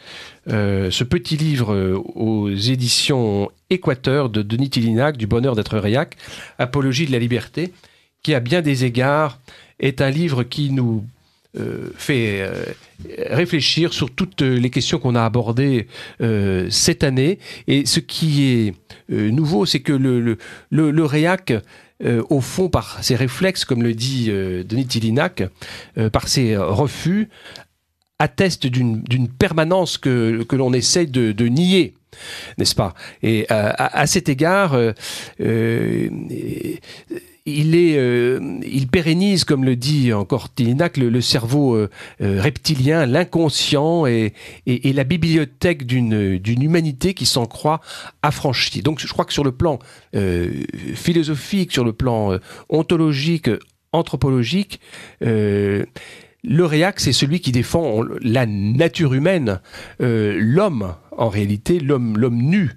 ce petit livre aux éditions Équateur de Denis Tillinac, Du bonheur d'être réac, Apologie de la liberté, qui à bien des égards est un livre qui nous euh, fait euh, réfléchir sur toutes euh, les questions qu'on a abordées cette année. Et ce qui est nouveau, c'est que le, le, le, le au fond par ses réflexes, comme le dit euh, Denis Tillinac, par ses refus, atteste d'une permanence que, que l'on essaie de, de nier. N'est-ce pas Et à, à, cet égard, il, est, euh, il pérennise, comme le dit encore Tillinac, le, cerveau euh, euh, reptilien, l'inconscient et, la bibliothèque d'une humanité qui s'en croit affranchie. Donc je crois que sur le plan philosophique, sur le plan ontologique, anthropologique, le réac, c'est celui qui défend la nature humaine, euh, l'homme en réalité, l'homme l'homme nu,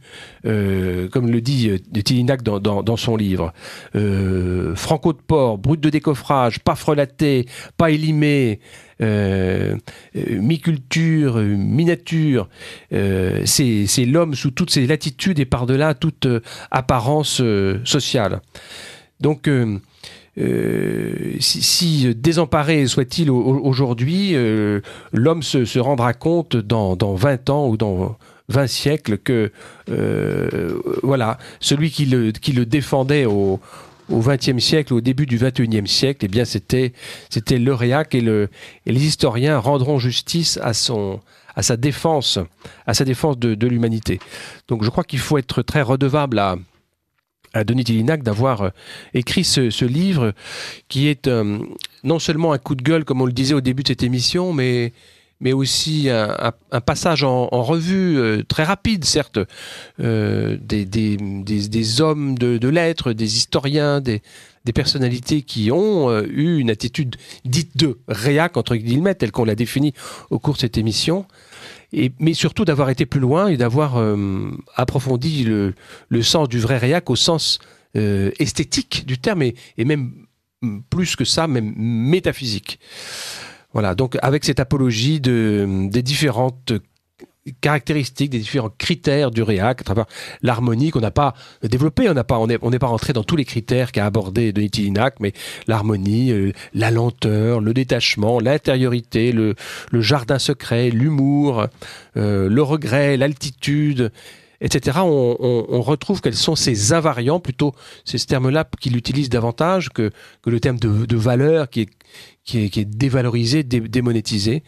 euh, comme le dit euh, Tillinac dans, dans, son livre. Franco de Port, brut de décoffrage, pas frelaté, pas élimé, mi-culture, mi-nature, c'est l'homme sous toutes ses latitudes et par-delà toute apparence sociale. Donc, euh, si, désemparé soit-il aujourd'hui, euh, l'homme se, rendra compte dans, 20 ans ou dans 20 siècles que euh, voilà, celui qui le, qui le défendait au au XXe siècle, au début du XXIe siècle, et eh bien c'était c'était et, le, les historiens rendront justice à son à sa défense à sa défense de l'humanité. Donc je crois qu'il faut être très redevable à, à Denis Dillinac d'avoir euh, écrit ce, livre qui est euh, non seulement un coup de gueule, comme on le disait au début de cette émission, mais, mais aussi un, passage en, revue euh, très rapide, certes, des, des, des, hommes de, lettres, des historiens, des, des personnalités qui ont eu une attitude dite de réac, entre guillemets, telle qu'on l'a définie au cours de cette émission mais surtout d'avoir été plus loin et d'avoir euh, approfondi le, sens du vrai réac au sens euh, esthétique du terme et, même mm, plus que ça, même métaphysique. Voilà, donc avec cette apologie de, des différentes caractéristiques, des différents critères du réac, à travers l'harmonie qu'on n'a pas développée, on n'a pas, on n'est pas rentré dans tous les critères qu'a abordé Denis Tillinac, mais l'harmonie, euh, la lenteur, le détachement, l'intériorité, le, jardin secret, l'humour, euh, le regret, l'altitude, etc. On, retrouve quels sont ces invariants, plutôt ces ce terme-là qu'il utilise davantage que, que le terme de, de valeur qui est qui est, dévalorisé, démonétisé,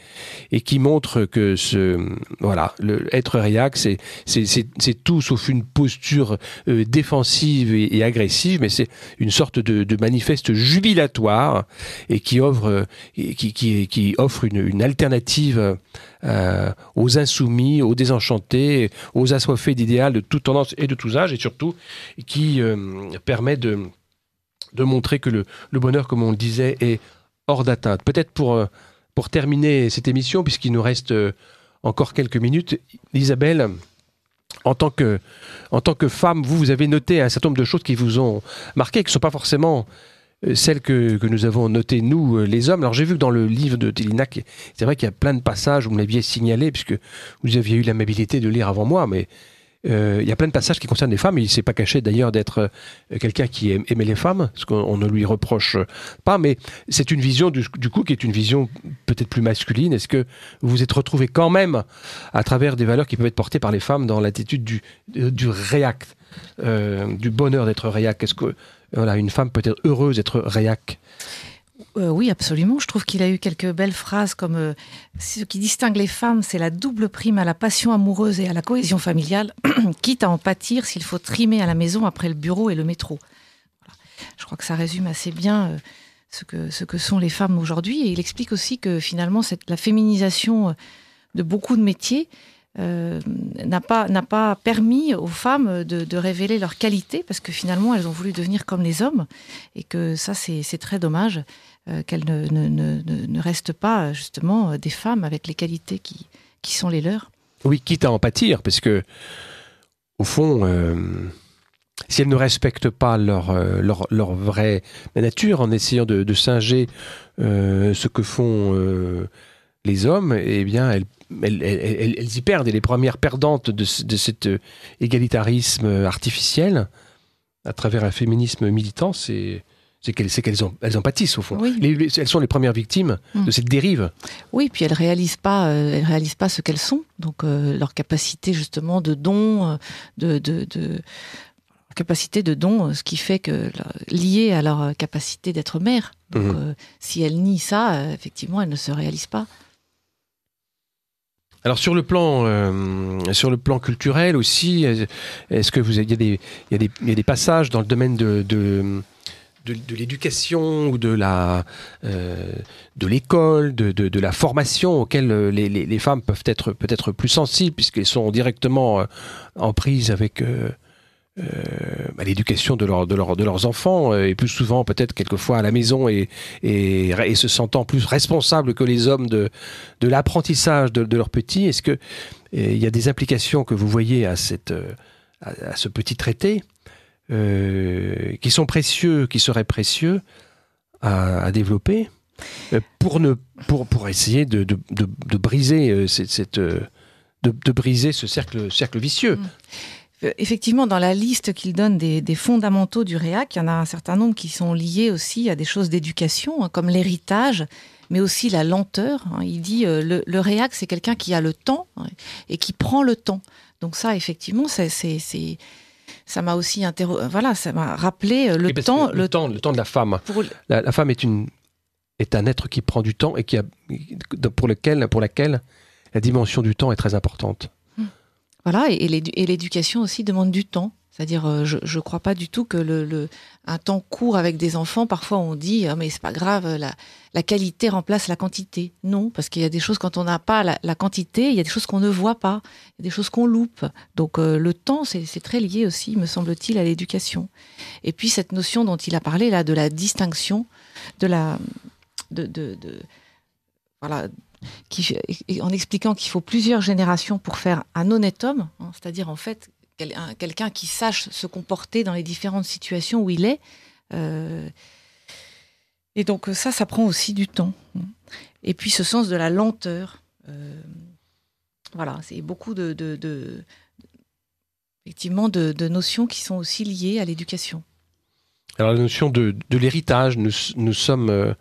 et qui montre que ce, voilà, le, être réac, c'est, c'est, tout sauf une posture euh, défensive et, agressive, mais c'est une sorte de, manifeste jubilatoire et qui offre, euh, qui, qui, offre une, alternative euh, aux insoumis, aux désenchantés, aux assoiffés d'idéal de toute tendance et de tous âges, et surtout qui permet de, de montrer que le, le bonheur, comme on le disait, est d'atteinte. Peut-être pour, euh, pour terminer cette émission, puisqu'il nous reste euh, encore quelques minutes, Isabelle, en tant, que, en tant que femme, vous, vous avez noté un certain nombre de choses qui vous ont marqué, qui ne sont pas forcément euh, celles que, que, nous avons notées, nous, les hommes. Alors j'ai vu que dans le livre de Télinac, c'est vrai qu'il y a plein de passages, où vous me l'aviez signalé, puisque vous aviez eu l'amabilité de lire avant moi, mais euh, il y a plein de passages qui concernent les femmes. Il ne s'est pas caché d'ailleurs d'être euh, quelqu'un qui aime, aimait les femmes, ce qu'on ne lui reproche pas. Mais c'est une vision du, coup qui est une vision peut-être plus masculine. Est-ce que vous vous êtes retrouvé quand même à travers des valeurs qui peuvent être portées par les femmes dans l'attitude du, euh, du du bonheur d'être réacte, Est-ce que voilà, une femme peut être heureuse d'être réacte euh, oui, absolument. Je trouve qu'il a eu quelques belles phrases comme euh, ce qui distingue les femmes, c'est la double prime à la passion amoureuse et à la cohésion familiale, quitte à en pâtir s'il faut trimer à la maison après le bureau et le métro. Je crois que ça résume assez bien euh, ce, que, sont les femmes aujourd'hui. Et il explique aussi que finalement, la féminisation de beaucoup de métiers n'a pas, permis aux femmes de, de révéler leurs qualités, parce que finalement, elles ont voulu devenir comme les hommes, et que ça, c'est très dommage. Euh, qu'elles ne, restent pas euh, justement euh, des femmes avec les qualités qui, qui sont les leurs. Oui, quitte à en pâtir, parce que au fond, si elles ne respectent pas leur, leur, vraie nature en essayant de, singer ce que font les hommes, eh bien, elles, y perdent. Et les premières perdantes de, de cet égalitarisme artificiel, à travers un féminisme militant, c'est c'est qu'elles en, elles en pâtissent au fond. elles sont les premières victimes hmm. de cette dérive. Oui, puis elles réalisent pas, euh, réalisent pas ce qu'elles sont. Donc euh, leur capacité justement de don, euh, de, capacité de don, ce qui fait que lié à leur capacité d'être mère. Donc, mhm. si elles nient ça, effectivement, elles ne se réalisent pas. Alors sur le plan, sur le plan culturel aussi, est-ce que vous il y, a des passages dans le domaine de de, l'éducation ou de la euh, de l'école, de, de, la formation auxquelles euh, les, les, femmes peuvent être peut-être plus sensibles puisqu'elles sont directement euh, en prise avec bah, l'éducation de, leur, de, de leurs enfants et plus souvent peut-être quelquefois à la maison et, et, se sentant plus responsables que les hommes de, de l'apprentissage de, de leurs petits. Est-ce que il y a des applications que vous voyez à cette à ce petit traité euh, qui sont précieux, qui seraient précieux à, développer euh, pour, ne, pour, pour essayer de, de, de, briser, euh, cette, de, briser ce cercle, cercle vicieux. Mm. effectivement, dans la liste qu'il donne des, des, fondamentaux du REAC, il y en a un certain nombre qui sont liés aussi à des choses d'éducation, hein, comme l'héritage, mais aussi la lenteur. Hein. Il dit le, le, REAC, c'est quelqu'un qui a le temps hein, et qui prend le temps. Donc ça, effectivement, c'est ça m'a aussi euh, voilà, ça m'a rappelé euh, le temps, le, temps, de la femme. La, femme est une est un être qui prend du temps et qui a pour lequel pour laquelle la dimension du temps est très importante. Hmm. Voilà, et l'éducation aussi demande du temps. C'est-à-dire, euh, je ne crois pas du tout que le, un temps court avec des enfants, parfois on dit, mais ah, mais c'est pas grave, la, qualité remplace la quantité. Non, parce qu'il y a des choses, quand on n'a pas la, quantité, il y a des choses qu'on ne voit pas, il y a des choses qu'on loupe. Donc euh, le temps, c'est très lié aussi, me semble-t-il, à l'éducation. Et puis cette notion dont il a parlé, là, de la distinction, de la... de, voilà, en expliquant qu'il faut plusieurs générations pour faire un honnête homme, hein, c'est-à-dire en fait quelqu'un qui sache se comporter dans les différentes situations où il est. Euh, et donc ça, ça prend aussi du temps. Et puis ce sens de la lenteur. Euh, voilà, c'est beaucoup de, effectivement de, notions qui sont aussi liées à l'éducation. Alors la notion de, l'héritage, nous, sommes... Euh,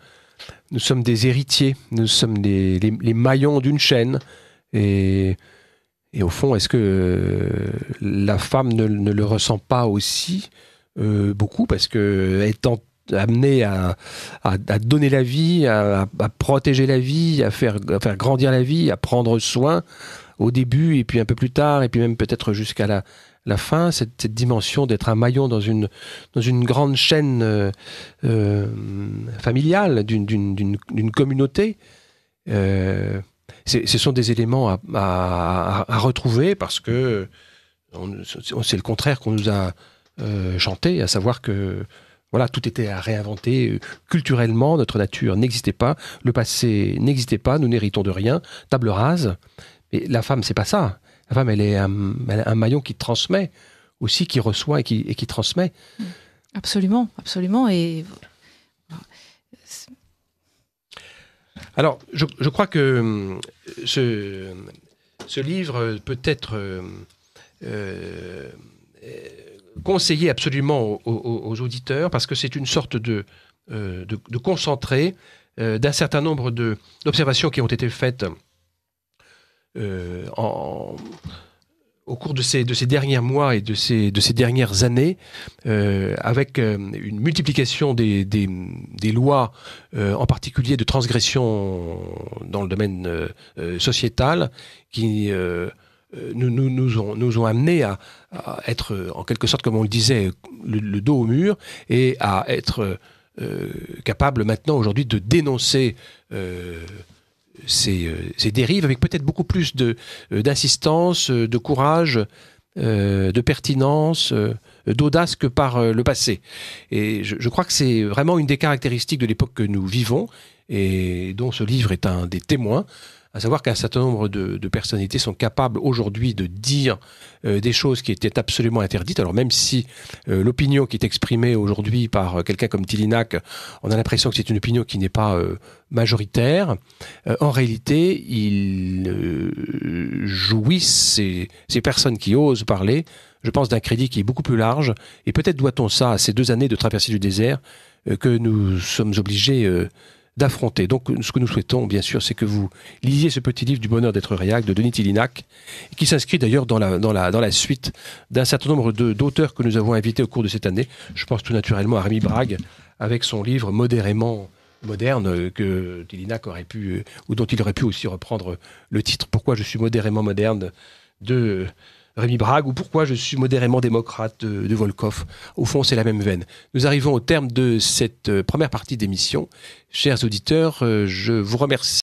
nous sommes des héritiers, nous sommes les, les maillons d'une chaîne. Et et au fond, est-ce que euh, la femme ne, le ressent pas aussi euh, beaucoup Parce que étant amené à, donner la vie, à, protéger la vie, à faire, grandir la vie, à prendre soin au début et puis un peu plus tard et puis même peut-être jusqu'à la, fin, cette, dimension d'être un maillon dans une, grande chaîne euh, familiale, d'une communauté ce sont des éléments à, retrouver parce que c'est le contraire qu'on nous a euh, chanté, à savoir que voilà, tout était à réinventer culturellement, notre nature n'existait pas, le passé n'existait pas, nous n'héritons de rien, table rase. Mais la femme, c'est pas ça. La femme, elle est un, maillon qui transmet aussi, qui reçoit et qui, et qui transmet. Absolument, absolument. Et Alors, je, crois que euh, ce, livre peut être euh, euh, conseillé absolument aux, auditeurs parce que c'est une sorte de concentré d'un certain nombre d'observations qui ont été faites en au cours de ces, de ces derniers mois et de ces, de ces dernières années, euh, avec euh, une multiplication des, lois, euh, en particulier de transgressions dans le domaine sociétal, qui nous, nous, ont, nous ont amenés à, être, en quelque sorte, comme on le disait, le, le dos au mur et à être capable maintenant aujourd'hui de dénoncer euh, ces, dérives avec peut-être beaucoup plus de, euh, d'insistance, euh, de courage, de pertinence, d'audace que par le passé. Et je, crois que c'est vraiment une des caractéristiques de l'époque que nous vivons et dont ce livre est un des témoins à savoir qu'un certain nombre de, personnalités sont capables aujourd'hui de dire euh, des choses qui étaient absolument interdites. Alors même si euh, l'opinion qui est exprimée aujourd'hui par euh, quelqu'un comme Tilinac, on a l'impression que c'est une opinion qui n'est pas majoritaire, en réalité, il jouissent, ces, ces personnes qui osent parler, je pense, d'un crédit qui est beaucoup plus large. Et peut-être doit-on ça à ces deux années de traversée du désert que nous sommes obligés d'affronter. Donc ce que nous souhaitons, bien sûr, c'est que vous lisiez ce petit livre du bonheur d'être réacte de Denis Tillinac, qui s'inscrit d'ailleurs dans la, dans, la, dans la suite d'un certain nombre d'auteurs que nous avons invités au cours de cette année. Je pense tout naturellement à Rémi Brague, avec son livre Modérément moderne euh, que Tillinac aurait pu, euh, ou dont il aurait pu aussi reprendre le titre Pourquoi je suis modérément moderne de Rémi Brague ou pourquoi je suis modérément démocrate de, de Volkov. Au fond, c'est la même veine. Nous arrivons au terme de cette euh, première partie d'émission. Chers auditeurs, euh, je vous remercie.